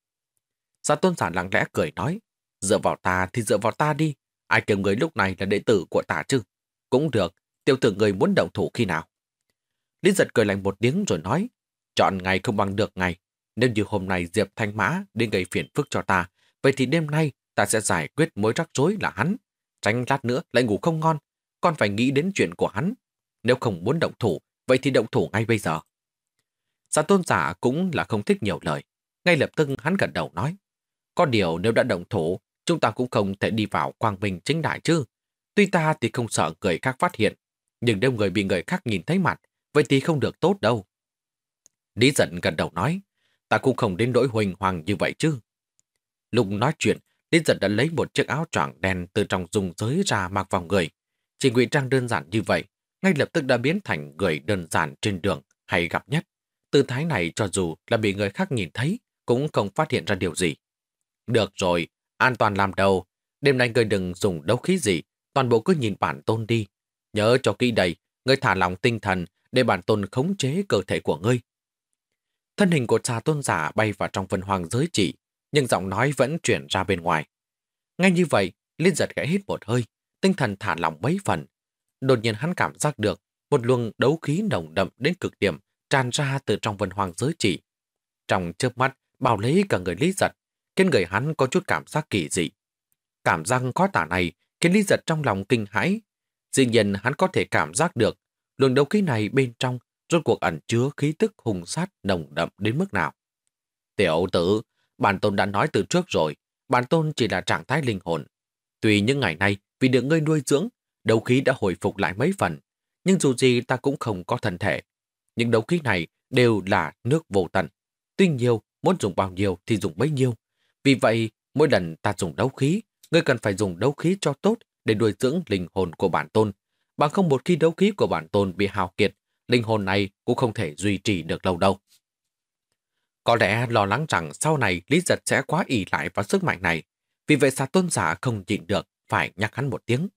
Giả tôn giả lặng lẽ cười nói, dựa vào ta thì dựa vào ta đi, ai kêu người lúc này là đệ tử của ta chứ? Cũng được, tiêu tử người muốn động thủ khi nào? Lý giật cười lạnh một tiếng rồi nói, chọn ngày không bằng được ngày, nếu như hôm nay Diệp Thanh Mã đến gây phiền phức cho ta, vậy thì đêm nay Ta sẽ giải quyết mối rắc rối là hắn. Tránh lát nữa lại ngủ không ngon, còn phải nghĩ đến chuyện của hắn. Nếu không muốn động thủ, vậy thì động thủ ngay bây giờ. Giả dạ tôn giả cũng là không thích nhiều lời. Ngay lập tức hắn gật đầu nói. Có điều nếu đã động thủ, chúng ta cũng không thể đi vào quang minh chính đại chứ. Tuy ta thì không sợ người khác phát hiện, nhưng nếu người bị người khác nhìn thấy mặt, vậy thì không được tốt đâu. Lý giận gần đầu nói, ta cũng không đến nỗi huỳnh hoàng như vậy chứ. Lục nói chuyện, Lý giật đã lấy một chiếc áo choàng đen từ trong dùng giới ra mặc vào người. Chỉ ngụy trang đơn giản như vậy, ngay lập tức đã biến thành người đơn giản trên đường hay gặp nhất. Tư thái này cho dù là bị người khác nhìn thấy, cũng không phát hiện ra điều gì. Được rồi, an toàn làm đầu. Đêm nay người đừng dùng đấu khí gì, toàn bộ cứ nhìn bản tôn đi. Nhớ cho kỹ đầy, người thả lòng tinh thần để bản tôn khống chế cơ thể của ngươi. Thân hình của trà tôn giả bay vào trong phần hoàng giới chỉ nhưng giọng nói vẫn chuyển ra bên ngoài. Ngay như vậy, Liên giật khẽ hết một hơi, tinh thần thả lỏng mấy phần. Đột nhiên hắn cảm giác được một luồng đấu khí nồng đậm đến cực điểm tràn ra từ trong vân hoàng giới chỉ. Trong chớp mắt, bảo lấy cả người Lý giật, khiến người hắn có chút cảm giác kỳ dị. Cảm giác khó tả này khiến Lý giật trong lòng kinh hãi. Dĩ nhiên hắn có thể cảm giác được luồng đấu khí này bên trong rốt cuộc ẩn chứa khí tức hùng sát nồng đậm đến mức nào. Tiểu tử, Bản tôn đã nói từ trước rồi, bản tôn chỉ là trạng thái linh hồn. Tuy những ngày nay, vì được ngươi nuôi dưỡng, đấu khí đã hồi phục lại mấy phần, nhưng dù gì ta cũng không có thân thể. Những đấu khí này đều là nước vô tận. Tuy nhiều, muốn dùng bao nhiêu thì dùng bấy nhiêu. Vì vậy, mỗi lần ta dùng đấu khí, ngươi cần phải dùng đấu khí cho tốt để nuôi dưỡng linh hồn của bản tôn. Bằng không một khi đấu khí của bản tôn bị hào kiệt, linh hồn này cũng không thể duy trì được lâu đâu. Có lẽ lo lắng rằng sau này Lý Giật sẽ quá ỉ lại vào sức mạnh này, vì vậy Sa tôn giả không nhịn được, phải nhắc hắn một tiếng.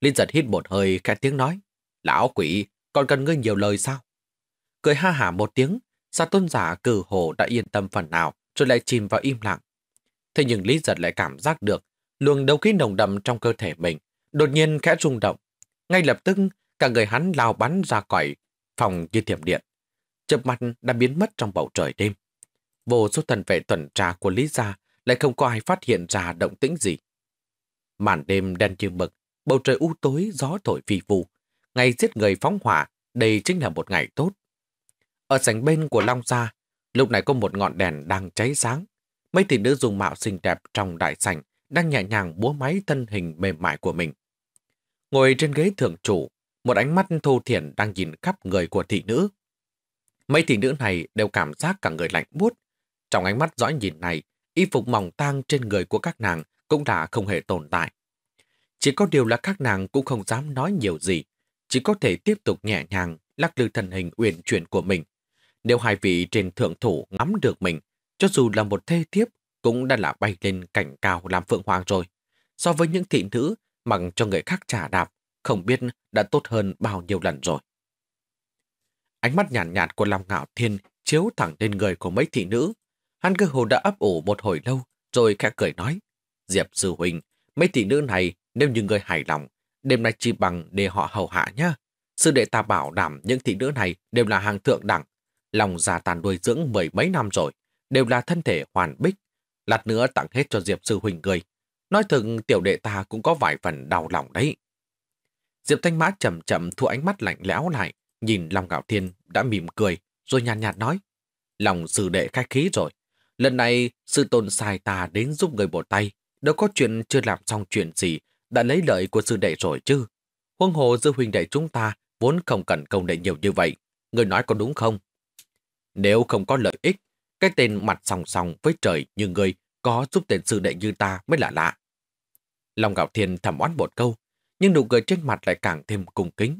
Lý Giật hít một hơi khẽ tiếng nói, Lão quỷ, còn cần ngươi nhiều lời sao? Cười ha hả một tiếng, Sa tôn giả cử hồ đã yên tâm phần nào, rồi lại chìm vào im lặng. Thế nhưng Lý Giật lại cảm giác được luồng đấu khí nồng đậm trong cơ thể mình, đột nhiên khẽ rung động. Ngay lập tức, cả người hắn lao bắn ra khỏi phòng như thiểm điện chớp mắt đã biến mất trong bầu trời đêm. Vô số thần vệ tuần tra của Lý Gia lại không có ai phát hiện ra động tĩnh gì. Màn đêm đen như mực, bầu trời u tối gió thổi phi vụ. Ngày giết người phóng hỏa, đây chính là một ngày tốt. Ở sảnh bên của Long Gia, lúc này có một ngọn đèn đang cháy sáng. Mấy thị nữ dùng mạo xinh đẹp trong đại sảnh đang nhẹ nhàng búa máy thân hình mềm mại của mình. Ngồi trên ghế thượng chủ, một ánh mắt thô thiển đang nhìn khắp người của thị nữ. Mấy thị nữ này đều cảm giác cả người lạnh buốt. Trong ánh mắt dõi nhìn này, y phục mỏng tang trên người của các nàng cũng đã không hề tồn tại. Chỉ có điều là các nàng cũng không dám nói nhiều gì, chỉ có thể tiếp tục nhẹ nhàng lắc lư thần hình uyển chuyển của mình. Nếu hai vị trên thượng thủ ngắm được mình, cho dù là một thê thiếp cũng đã là bay lên cảnh cao làm phượng hoàng rồi. So với những thị nữ mặc cho người khác trả đạp, không biết đã tốt hơn bao nhiêu lần rồi. Ánh mắt nhàn nhạt, nhạt của Long Ngạo Thiên chiếu thẳng lên người của mấy thị nữ. Hắn cơ hồ đã ấp ủ một hồi lâu, rồi khẽ cười nói. Diệp sư Huỳnh, mấy thị nữ này nếu như người hài lòng, đêm nay chi bằng để họ hầu hạ nhá. Sư đệ ta bảo đảm những thị nữ này đều là hàng thượng đẳng. Lòng già tàn nuôi dưỡng mười mấy năm rồi, đều là thân thể hoàn bích. Lát nữa tặng hết cho Diệp Sư Huỳnh người. Nói thật tiểu đệ ta cũng có vài phần đau lòng đấy. Diệp Thanh Mã chậm chậm thu ánh mắt lạnh lẽo lại, Nhìn Long gạo Thiên đã mỉm cười, rồi nhàn nhạt, nhạt nói. Lòng sư đệ khách khí rồi. Lần này, sư tôn sai ta đến giúp người một tay. Đâu có chuyện chưa làm xong chuyện gì, đã lấy lợi của sư đệ rồi chứ. Huân hồ dư huynh đệ chúng ta vốn không cần công đệ nhiều như vậy. Người nói có đúng không? Nếu không có lợi ích, cái tên mặt song song với trời như người có giúp tên sư đệ như ta mới lạ lạ. Lòng Gạo Thiên thầm oán một câu, nhưng nụ cười trên mặt lại càng thêm cung kính.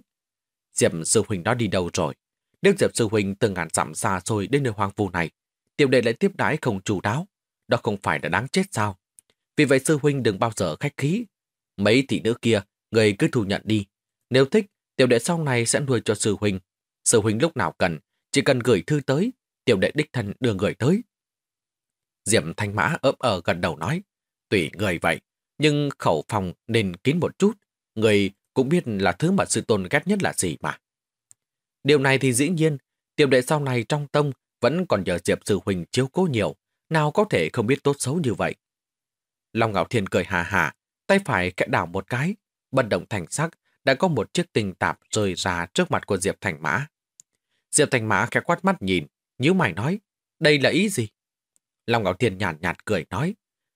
Diệp sư huynh đó đi đâu rồi? Nếu Diệp sư huynh từng ngàn dặm xa xôi đến nơi hoang vu này, tiểu đệ lại tiếp đái không chủ đáo, đó không phải là đáng chết sao? Vì vậy sư huynh đừng bao giờ khách khí. Mấy thị nữ kia, người cứ thu nhận đi. Nếu thích, tiểu đệ sau này sẽ nuôi cho sư huynh. Sư huynh lúc nào cần, chỉ cần gửi thư tới, tiểu đệ đích thân đưa người tới. Diệp Thanh Mã ấp ở ờ gần đầu nói, tùy người vậy, nhưng khẩu phòng nên kín một chút, người cũng biết là thứ mà sư tôn ghét nhất là gì mà. Điều này thì dĩ nhiên, tiểu đệ sau này trong tông vẫn còn nhờ Diệp Sư Huỳnh chiếu cố nhiều, nào có thể không biết tốt xấu như vậy. Long Ngạo Thiên cười hà hà, tay phải kẽ đảo một cái, bất động thành sắc, đã có một chiếc tình tạp rơi ra trước mặt của Diệp Thành Mã. Diệp Thành Mã khẽ quát mắt nhìn, nhíu mày nói, đây là ý gì? Long Ngạo Thiên nhàn nhạt, nhạt cười nói,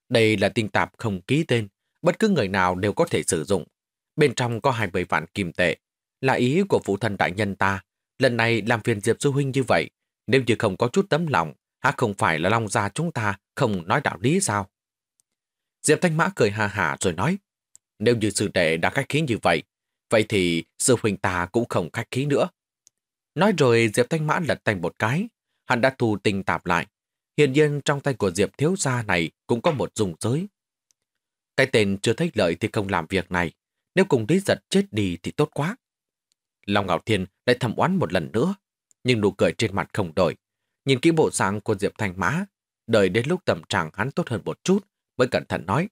đây là tình tạp không ký tên, bất cứ người nào đều có thể sử dụng, Bên trong có 20 vạn kim tệ. Là ý của phụ thân đại nhân ta. Lần này làm phiền Diệp Sư Huynh như vậy. Nếu như không có chút tấm lòng, hả không phải là long gia chúng ta không nói đạo lý sao? Diệp Thanh Mã cười hà hà rồi nói. Nếu như sư đệ đã khách khí như vậy, vậy thì sư huynh ta cũng không khách khí nữa. Nói rồi Diệp Thanh Mã lật tay một cái, hắn đã thu tình tạp lại. Hiện nhiên trong tay của Diệp Thiếu Gia này cũng có một dùng giới. Cái tên chưa thích lợi thì không làm việc này. Nếu cùng Lý Giật chết đi thì tốt quá. Long Ngạo Thiên lại thầm oán một lần nữa, nhưng nụ cười trên mặt không đổi. Nhìn kỹ bộ dạng của Diệp Thanh Mã, đợi đến lúc tầm trạng hắn tốt hơn một chút mới cẩn thận nói.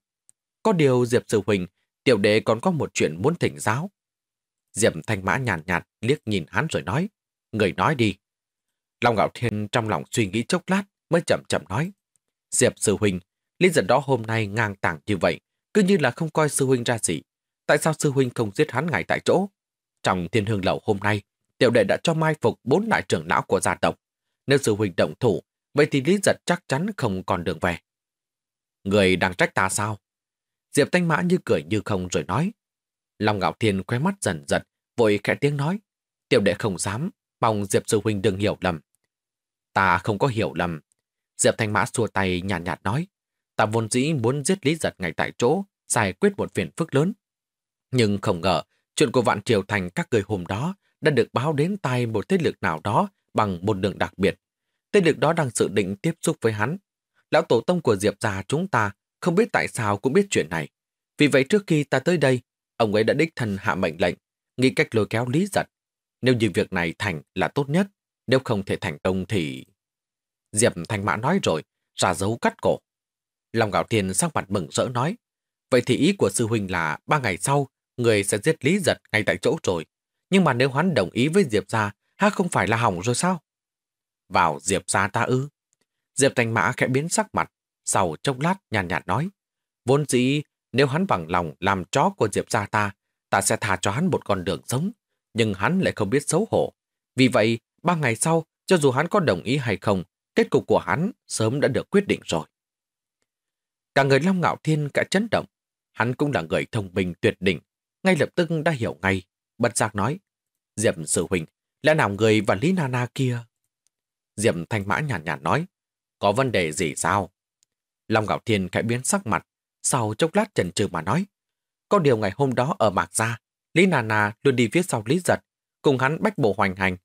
Có điều Diệp Sư Huỳnh, tiểu đệ còn có một chuyện muốn thỉnh giáo. Diệp Thanh Mã nhàn nhạt, nhạt liếc nhìn hắn rồi nói, người nói đi. Long Ngạo Thiên trong lòng suy nghĩ chốc lát mới chậm chậm nói. Diệp Sư Huỳnh, lý giận đó hôm nay ngang tảng như vậy, cứ như là không coi Sư Huỳnh ra gì tại sao sư huynh không giết hắn ngay tại chỗ? Trong thiên hương lậu hôm nay, tiểu đệ đã cho mai phục bốn đại trưởng lão của gia tộc. Nếu sư huynh động thủ, vậy thì Lý Giật chắc chắn không còn đường về. Người đang trách ta sao? Diệp Thanh Mã như cười như không rồi nói. Lòng ngạo thiên khoe mắt dần dần, vội khẽ tiếng nói. Tiểu đệ không dám, mong Diệp sư huynh đừng hiểu lầm. Ta không có hiểu lầm. Diệp Thanh Mã xua tay nhạt, nhạt nói. Ta vốn dĩ muốn giết Lý Giật ngay tại chỗ, giải quyết một phiền phức lớn. Nhưng không ngờ, chuyện của Vạn Triều Thành các người hôm đó đã được báo đến tay một thế lực nào đó bằng một đường đặc biệt. Thế lực đó đang dự định tiếp xúc với hắn. Lão tổ tông của Diệp già chúng ta không biết tại sao cũng biết chuyện này. Vì vậy trước khi ta tới đây, ông ấy đã đích thân hạ mệnh lệnh, nghĩ cách lôi kéo Lý Giật. Nếu như việc này thành là tốt nhất, nếu không thể thành công thì... Diệp thanh Mã nói rồi, ra dấu cắt cổ. Lòng Gạo Thiên sắc mặt mừng rỡ nói, vậy thì ý của sư huynh là ba ngày sau người sẽ giết Lý Giật ngay tại chỗ rồi. Nhưng mà nếu hắn đồng ý với Diệp gia, ha không phải là hỏng rồi sao? Vào Diệp gia ta ư. Diệp Thành Mã khẽ biến sắc mặt, sau chốc lát nhàn nhạt, nhạt nói. Vốn dĩ, nếu hắn bằng lòng làm chó của Diệp gia ta, ta sẽ thả cho hắn một con đường sống. Nhưng hắn lại không biết xấu hổ. Vì vậy, ba ngày sau, cho dù hắn có đồng ý hay không, kết cục của hắn sớm đã được quyết định rồi. Cả người Long Ngạo Thiên cả chấn động. Hắn cũng là người thông minh tuyệt đỉnh, ngay lập tức đã hiểu ngay, bật giặc nói. Diệp Sử Huỳnh, lẽ nào người và Lý Nana kia? Diệp Thanh Mã nhàn nhạt, nhạt nói, có vấn đề gì sao? Long Gạo Thiên khẽ biến sắc mặt, sau chốc lát chần chừ mà nói. Có điều ngày hôm đó ở Mạc Gia, Lý Nana luôn đi phía sau Lý Giật, cùng hắn bách bộ hoành hành.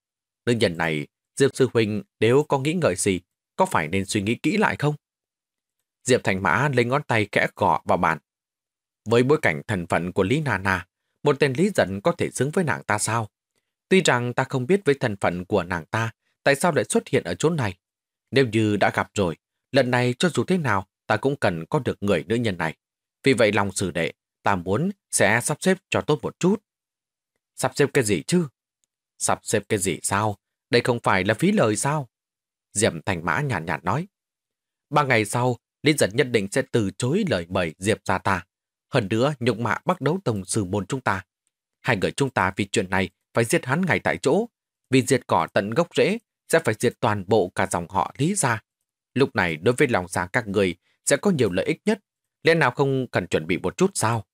Nữ nhân này, Diệp Sư Huỳnh nếu có nghĩ ngợi gì, có phải nên suy nghĩ kỹ lại không? Diệp Thành Mã lấy ngón tay kẽ gõ vào bàn. Với bối cảnh thần phận của Lý Nana, một tên lý giận có thể xứng với nàng ta sao? Tuy rằng ta không biết với thân phận của nàng ta, tại sao lại xuất hiện ở chỗ này? Nếu như đã gặp rồi, lần này cho dù thế nào, ta cũng cần có được người nữ nhân này. Vì vậy lòng xử đệ, ta muốn sẽ sắp xếp cho tốt một chút. Sắp xếp cái gì chứ? Sắp xếp cái gì sao? Đây không phải là phí lời sao? Diệp Thành Mã nhàn nhạt, nhạt nói. Ba ngày sau, Lý Giật nhất định sẽ từ chối lời mời Diệp ra ta hơn nữa nhục mạ bắt đấu tổng sư môn chúng ta. Hai người chúng ta vì chuyện này phải giết hắn ngay tại chỗ, vì diệt cỏ tận gốc rễ sẽ phải diệt toàn bộ cả dòng họ lý ra. Lúc này đối với lòng già dạ các người sẽ có nhiều lợi ích nhất, lẽ nào không cần chuẩn bị một chút sao?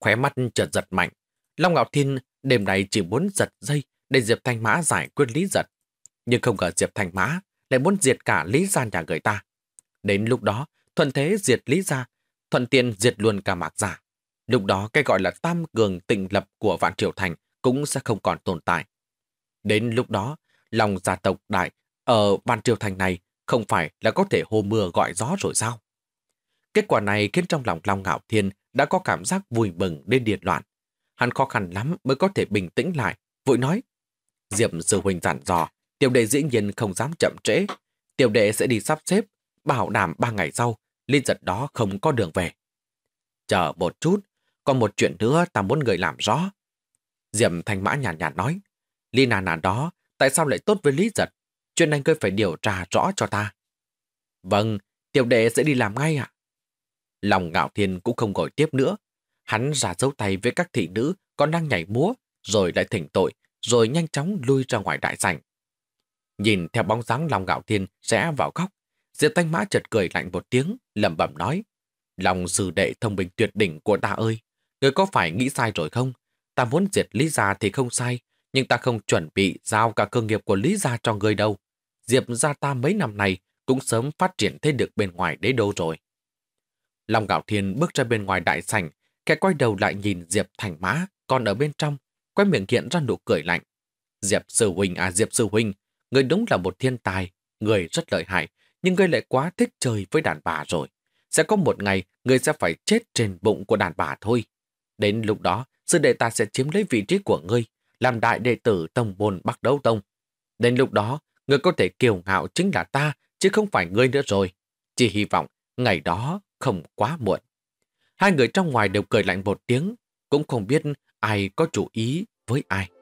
Khóe mắt chợt giật mạnh, Long Ngạo Thiên đêm nay chỉ muốn giật dây để Diệp Thanh Mã giải quyết lý giật. Nhưng không ngờ Diệp Thanh Mã lại muốn diệt cả lý gia nhà người ta. Đến lúc đó, thuận thế diệt lý gia thuận tiện diệt luôn cả mạc giả. Lúc đó cái gọi là tam cường tịnh lập của Vạn Triều Thành cũng sẽ không còn tồn tại. Đến lúc đó, lòng gia tộc đại ở Vạn Triều Thành này không phải là có thể hô mưa gọi gió rồi sao? Kết quả này khiến trong lòng Long Ngạo Thiên đã có cảm giác vui mừng đến điên loạn. Hắn khó khăn lắm mới có thể bình tĩnh lại, vội nói. Diệp Sư Huynh dặn dò, tiểu đệ dĩ nhiên không dám chậm trễ. Tiểu đệ sẽ đi sắp xếp, bảo đảm ba ngày sau Lý giật đó không có đường về. Chờ một chút, còn một chuyện nữa ta muốn người làm rõ. Diệm Thanh Mã nhàn nhạt nói, Lý nà nà đó, tại sao lại tốt với Lý giật? Chuyện anh cứ phải điều tra rõ cho ta. Vâng, tiểu đệ sẽ đi làm ngay ạ. À? Lòng ngạo thiên cũng không gọi tiếp nữa. Hắn ra dấu tay với các thị nữ còn đang nhảy múa, rồi lại thỉnh tội, rồi nhanh chóng lui ra ngoài đại sảnh. Nhìn theo bóng dáng lòng ngạo thiên sẽ vào góc, Diệp Thanh Mã chợt cười lạnh một tiếng, lẩm bẩm nói. Lòng sư đệ thông minh tuyệt đỉnh của ta ơi, người có phải nghĩ sai rồi không? Ta muốn diệt Lý Gia thì không sai, nhưng ta không chuẩn bị giao cả cơ nghiệp của Lý Gia cho người đâu. Diệp gia ta mấy năm này cũng sớm phát triển thế được bên ngoài đế đô rồi. Long Gạo Thiên bước ra bên ngoài đại sảnh, kẻ quay đầu lại nhìn Diệp Thành Mã, còn ở bên trong, quay miệng hiện ra nụ cười lạnh. Diệp Sư Huynh à Diệp Sư Huynh, người đúng là một thiên tài, người rất lợi hại, nhưng ngươi lại quá thích chơi với đàn bà rồi. Sẽ có một ngày ngươi sẽ phải chết trên bụng của đàn bà thôi. Đến lúc đó, sư đệ ta sẽ chiếm lấy vị trí của ngươi, làm đại đệ tử tông môn Bắc Đấu Tông. Đến lúc đó, ngươi có thể kiêu ngạo chính là ta, chứ không phải ngươi nữa rồi. Chỉ hy vọng ngày đó không quá muộn. Hai người trong ngoài đều cười lạnh một tiếng, cũng không biết ai có chủ ý với ai.